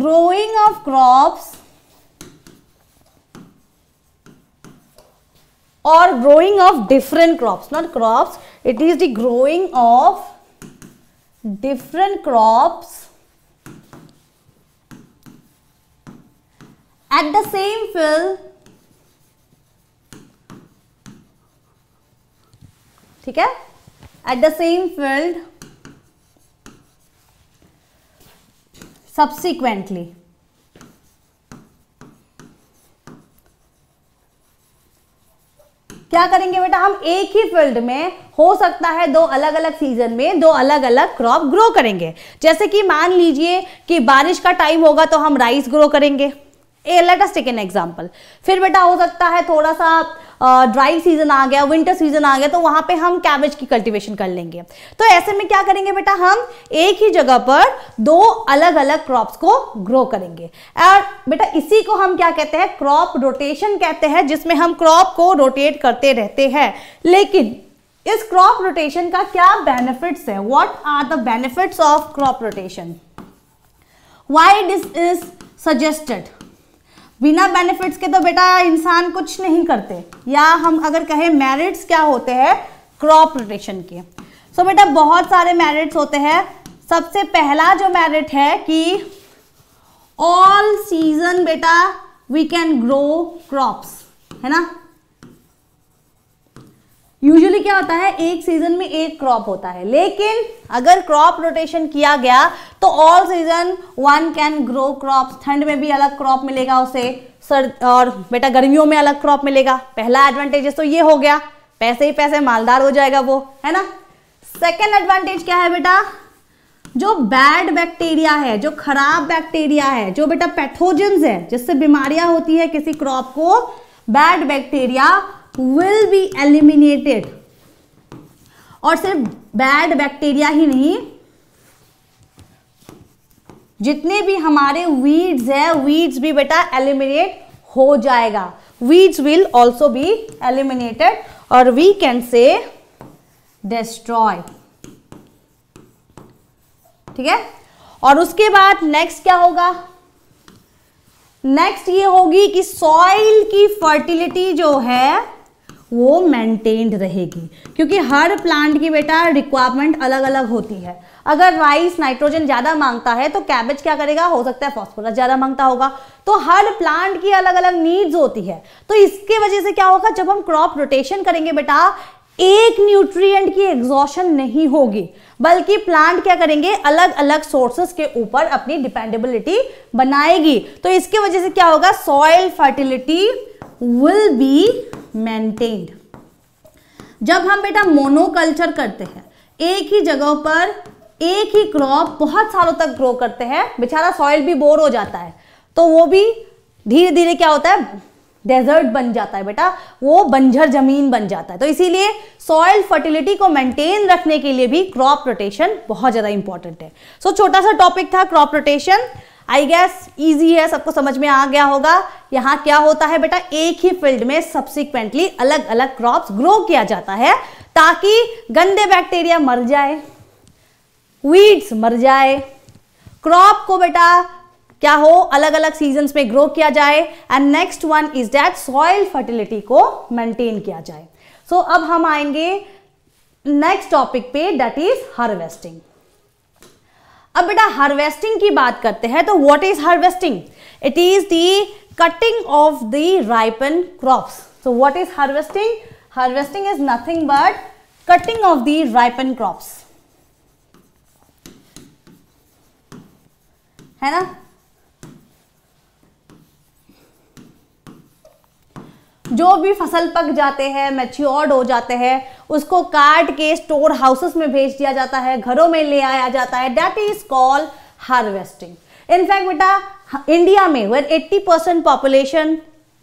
growing of crops or growing of different crops not crops it is the growing of different crops at the same field ठीक है at the same field subsequently क्या करेंगे बेटा हम एक ही field में हो सकता है दो अलग अलग सीजन में दो अलग अलग क्रॉप ग्रो करेंगे जैसे कि मान लीजिए कि बारिश का टाइम होगा तो हम राइस ग्रो करेंगे ए let us take an example फिर बेटा हो सकता है थोड़ा सा ड्राई सीजन आ गया विंटर सीजन आ गया तो वहां पे हम कैबेज की कल्टीवेशन कर लेंगे तो ऐसे में क्या करेंगे बेटा हम एक ही जगह पर दो अलग अलग क्रॉप्स को ग्रो करेंगे और बेटा इसी को हम क्या कहते हैं क्रॉप रोटेशन कहते हैं जिसमें हम क्रॉप को रोटेट करते रहते हैं लेकिन इस क्रॉप रोटेशन का क्या बेनिफिट्स है what are the benefits of crop rotation why this is suggested बिना बेनिफिट्स के तो बेटा इंसान कुछ नहीं करते या हम अगर कहें मेरिट्स क्या होते हैं क्रॉप रोटेशन के सो so, बेटा बहुत सारे मेरिट्स होते हैं सबसे पहला जो मेरिट है कि ऑल सीजन बेटा वी कैन ग्रो क्रॉप्स है ना यूजुअली क्या होता है एक सीजन में एक क्रॉप होता है लेकिन अगर क्रॉप रोटेशन किया गया तो all season one can grow crop ठंड में भी अलग क्रॉप मिलेगा उसे सर और बेटा गर्मियों में अलग क्रॉप मिलेगा पहला एडवांटेजेस तो ये हो गया पैसे ही पैसे मालदार हो जाएगा वो है ना सेकेंड एडवांटेज क्या है बेटा जो बैड बैक्टीरिया है जो खराब बैक्टीरिया है जो बेटा पैथोजेंस है जिससे बीमारियां होती है किसी क्रॉप को bad bacteria will be eliminated और सिर्फ बैड बैक्टीरिया ही नहीं जितने भी हमारे वीड्स है वीड्स भी बेटा एलिमिनेट हो जाएगा weeds will also be eliminated और वी कैन से डिस्ट्रॉय ठीक है और उसके बाद नेक्स्ट क्या होगा नेक्स्ट ये होगी कि सॉइल की फर्टिलिटी जो है वो मेंटेन्ड रहेगी क्योंकि हर प्लांट की बेटा रिक्वायरमेंट अलग अलग होती है अगर राइस नाइट्रोजन ज़्यादा मांगता है तो कैबेज क्या करेगा हो सकता है फॉस्फोरस ज़्यादा मांगता होगा तो हर प्लांट की अलग अलग नीड्स होती है तो इसके वजह से क्या होगा जब हम क्रॉप रोटेशन करेंगे बेटा एक न्यूट्रिएंट की एग्जॉशन नहीं होगी बल्कि प्लांट क्या करेंगे अलग अलग सोर्सेस के ऊपर अपनी डिपेंडेबिलिटी बनाएगी तो इसके वजह से क्या होगा soil fertility will be maintained जब हम बेटा मोनोकल्चर करते हैं एक ही जगह पर एक ही क्रॉप बहुत सालों तक ग्रो करते हैं बेचारा सॉइल भी बोर हो जाता है तो वो भी धीरे धीरे क्या होता है डेजर्ट बन जाता है बेटा वो बंजर जमीन बन जाता है तो इसीलिए सॉइल फर्टिलिटी को मेंटेन रखने के लिए भी क्रॉप रोटेशन बहुत ज़्यादा इंपॉर्टेंट है सो so, छोटा सा टॉपिक था crop rotation I guess easy है सबको समझ में आ गया होगा यहाँ क्या होता है बेटा एक ही फील्ड में सब्सिक्वेंटली अलग अलग क्रॉप्स ग्रो किया जाता है ताकि गंदे बैक्टीरिया मर जाए वीड्स मर जाए क्रॉप को बेटा क्या हो अलग अलग सीजन में ग्रो किया जाए and next one is that soil fertility को मेंटेन किया जाए सो so, अब हम आएंगे नेक्स्ट टॉपिक पे दैट इज हार्वेस्टिंग अब बेटा हार्वेस्टिंग की बात करते हैं तो what is harvesting it is the cutting of the ripen crops so what is harvesting harvesting is nothing but cutting of the ripen crops है ना जो भी फसल पक जाते हैं मैच्योर्ड हो जाते हैं उसको काट के स्टोर हाउसेस में भेज दिया जाता है घरों में ले आया जाता है that is called harvesting in fact बेटा इंडिया में where 80 percent population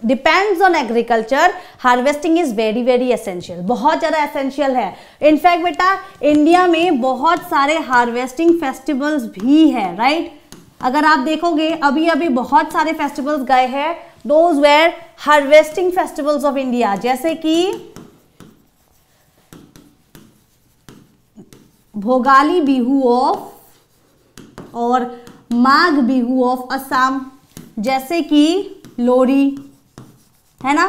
depends on agriculture harvesting is very very essential बहुत ज़्यादा एसेंशियल है इनफैक्ट बेटा इंडिया में बहुत सारे हार्वेस्टिंग फेस्टिवल्स भी है राइट right? अगर आप देखोगे अभी अभी बहुत सारे फेस्टिवल्स गए हैं those were harvesting festivals of India जैसे कि भोगाली बिहू ऑफ और माघ बिहू ऑफ असम जैसे कि लोरी है ना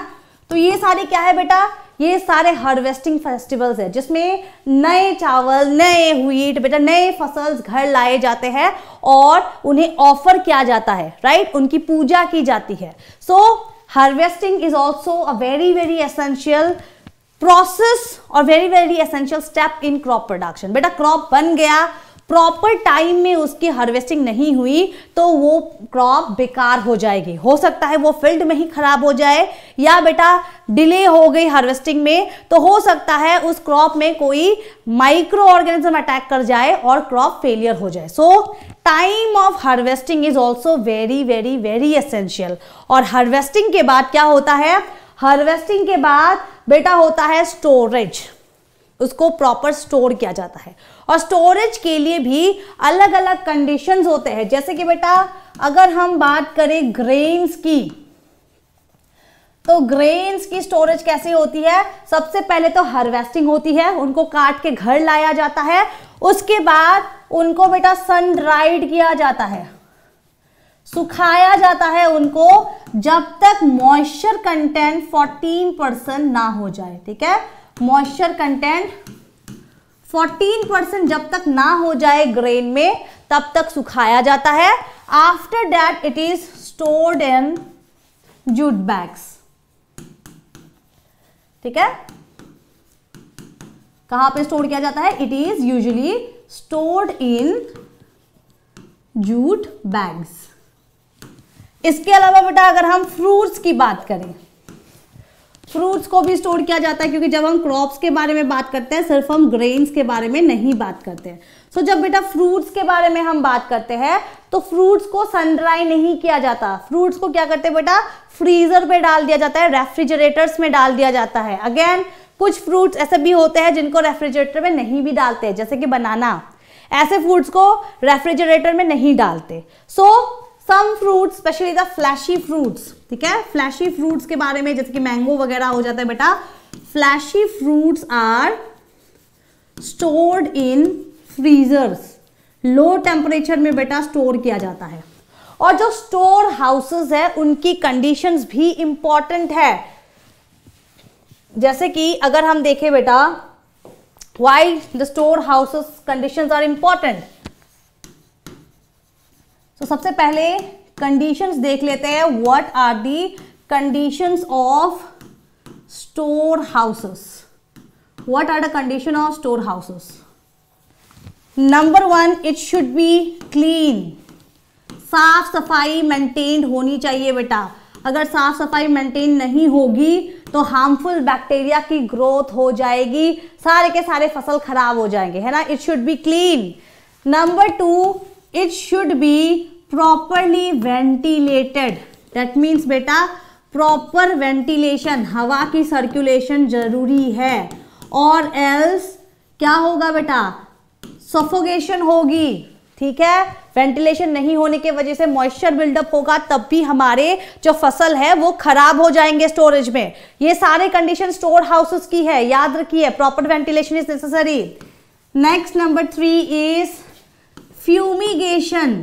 तो ये सारे क्या है बेटा ये सारे हार्वेस्टिंग फेस्टिवल्स है जिसमें नए चावल नए व्हीट बेटा नए फसल्स घर लाए जाते हैं और उन्हें ऑफर किया जाता है राइट उनकी पूजा की जाती है so harvesting is also a very very essential process और very very essential step in crop production बेटा क्रॉप बन गया प्रॉपर टाइम में उसकी हार्वेस्टिंग नहीं हुई तो वो क्रॉप बेकार हो जाएगी हो सकता है वो फील्ड में ही खराब हो जाए या बेटा डिले हो गई हार्वेस्टिंग में तो हो सकता है उस क्रॉप में कोई माइक्रो ऑर्गेनिज्म अटैक कर जाए और क्रॉप फेलियर हो जाए so time of harvesting is also very very very essential और हार्वेस्टिंग के बाद क्या होता है हार्वेस्टिंग के बाद बेटा होता है स्टोरेज उसको प्रॉपर स्टोर किया जाता है और स्टोरेज के लिए भी अलग अलग कंडीशंस होते हैं जैसे कि बेटा अगर हम बात करें ग्रेन्स की तो ग्रेन्स की स्टोरेज कैसे होती है सबसे पहले तो हार्वेस्टिंग होती है उनको काट के घर लाया जाता है उसके बाद उनको बेटा सन ड्राइड किया जाता है सुखाया जाता है उनको जब तक मॉइस्चर कंटेंट 14 परसेंट ना हो जाए ठीक है मॉइस्चर कंटेंट 14 परसेंट जब तक ना हो जाए ग्रेन में तब तक सुखाया जाता है after that it is stored in jute bags ठीक है कहां पे स्टोर किया जाता है it is usually stored in jute bags इसके अलावा बेटा अगर हम फ्रूट्स की बात करें फ्रूट्स को भी स्टोर किया जाता है क्योंकि जब हम क्रॉप्स के बारे में बात करते हैं सिर्फ हम ग्रेन्स के बारे में नहीं बात करते हैं सो so, जब बेटा फ्रूट्स के बारे में हम बात करते हैं तो फ्रूट्स को सनड्राई नहीं किया जाता फ्रूट्स को क्या करते हैं बेटा फ्रीजर पे डाल दिया जाता है रेफ्रिजरेटर्स में डाल दिया जाता है अगेन कुछ फ्रूट्स ऐसे भी होते हैं जिनको रेफ्रिजरेटर में नहीं भी डालते जैसे कि बनाना ऐसे फूड्स को रेफ्रिजरेटर में नहीं डालते so so, some fruits specially the fleshy fruits ठीक है फ्लैशी फ्रूट्स के बारे में जैसे कि मैंगो वगैरह हो जाता है बेटा fleshy fruits are stored in freezers low temperature में बेटा स्टोर किया जाता है और जो स्टोर हाउसेस है उनकी कंडीशंस भी इंपॉर्टेंट है जैसे कि अगर हम देखें बेटा why the storehouses conditions are important तो सबसे पहले कंडीशंस देख लेते हैं what are the conditions of storehouses what are the condition of storehouses number one it should be clean साफ सफाई मेंटेन्ड होनी चाहिए बेटा अगर साफ सफाई मेंटेन नहीं होगी तो हार्मफुल बैक्टीरिया की ग्रोथ हो जाएगी सारे के सारे फसल खराब हो जाएंगे है ना it should be clean number two it should be properly ventilated that means बेटा प्रॉपर वेंटिलेशन हवा की सर्कुलेशन जरूरी है और एल्स क्या होगा बेटा सफोगेशन होगी ठीक है वेंटिलेशन नहीं होने के वजह से मॉइस्चर बिल्डअप होगा तब भी हमारे जो फसल है वो खराब हो जाएंगे स्टोरेज में ये सारे कंडीशन स्टोर हाउसेस की है याद रखिए proper ventilation is necessary next number three is fumigation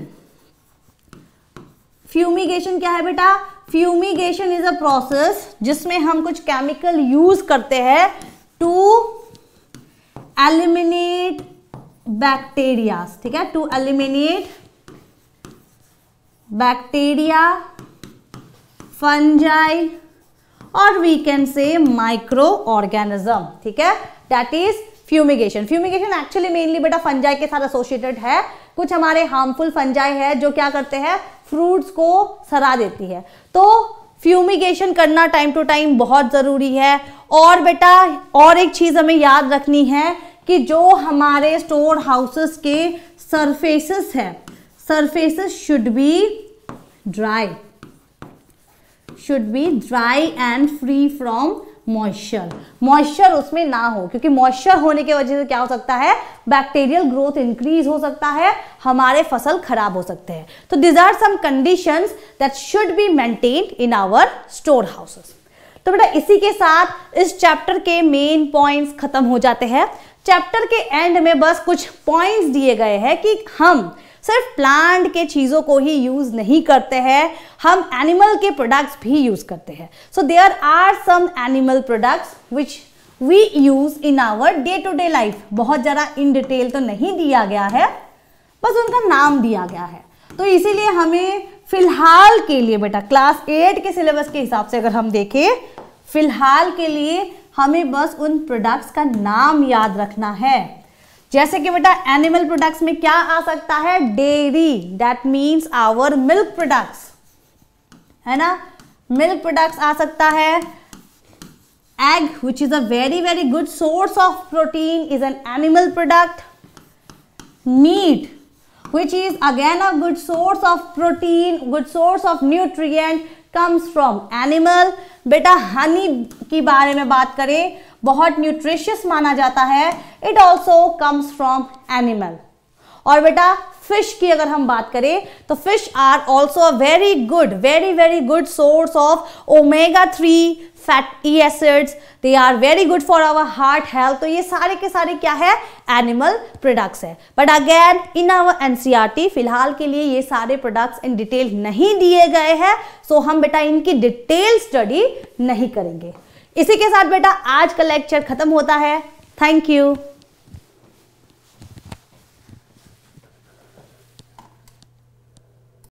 fumigation क्या है बेटा फ्यूमिगेशन इज अ प्रोसेस जिसमें हम कुछ केमिकल यूज करते हैं टू एलिमिनेट बैक्टीरिया ठीक है टू एलिमिनेट बैक्टीरिया फंजाई और we can say micro organism ठीक है that is fumigation fumigation actually mainly बेटा फंजाई के साथ एसोसिएटेड है कुछ हमारे हार्मफुल फंजाई है जो क्या करते हैं फ्रूट्स को सरा देती है तो फ्यूमिगेशन करना टाइम टू टाइम बहुत ज़रूरी है और बेटा और एक चीज़ हमें याद रखनी है कि जो हमारे स्टोर हाउसेस के सरफेसेस है surfaces should be dry should be dry and free from moisture moisture उसमें ना हो क्योंकि मॉइस्चर होने की वजह से क्या हो सकता है बैक्टीरियल ग्रोथ इंक्रीज हो सकता है हमारे फसल खराब हो सकते हैं तो these are some condition that should be maintain in our storehouses तो बेटा इसी के साथ इस चैप्टर के मेन पॉइंट्स खत्म हो जाते हैं चैप्टर के एंड में बस कुछ पॉइंट्स दिए गए हैं कि हम सिर्फ प्लांट के चीज़ों को ही यूज़ नहीं करते हैं हम एनिमल के प्रोडक्ट्स भी यूज़ करते हैं so there are some animal products which we use in our day to day life बहुत ज़्यादा इन डिटेल तो नहीं दिया गया है बस उनका नाम दिया गया है तो इसीलिए हमें फिलहाल के लिए बेटा क्लास एट के सिलेबस के हिसाब से अगर हम देखें फिलहाल के लिए हमें बस उन प्रोडक्ट्स का नाम याद रखना है जैसे कि बेटा एनिमल प्रोडक्ट्स में क्या आ सकता है dairy that means our milk products है ना मिल्क प्रोडक्ट्स आ सकता है egg which is a very very good source of protein is an animal product meat which is again a good source of protein good source of nutrient comes from animal बेटा honey की बारे में बात करें बहुत nutritious माना जाता है it also comes from animal और बेटा फिश की अगर हम बात करें तो fish are also a very good very very good source of omega three fatty acids they are very good for our heart health तो ये सारे के सारे क्या है एनिमल प्रोडक्ट्स है बट अगेन इन आवर टी फिलहाल के लिए ये सारे प्रोडक्ट्स इन डिटेल नहीं दिए गए हैं सो so हम बेटा इनकी डिटेल स्टडी नहीं करेंगे इसी के साथ बेटा आज का लेक्चर खत्म होता है थैंक यू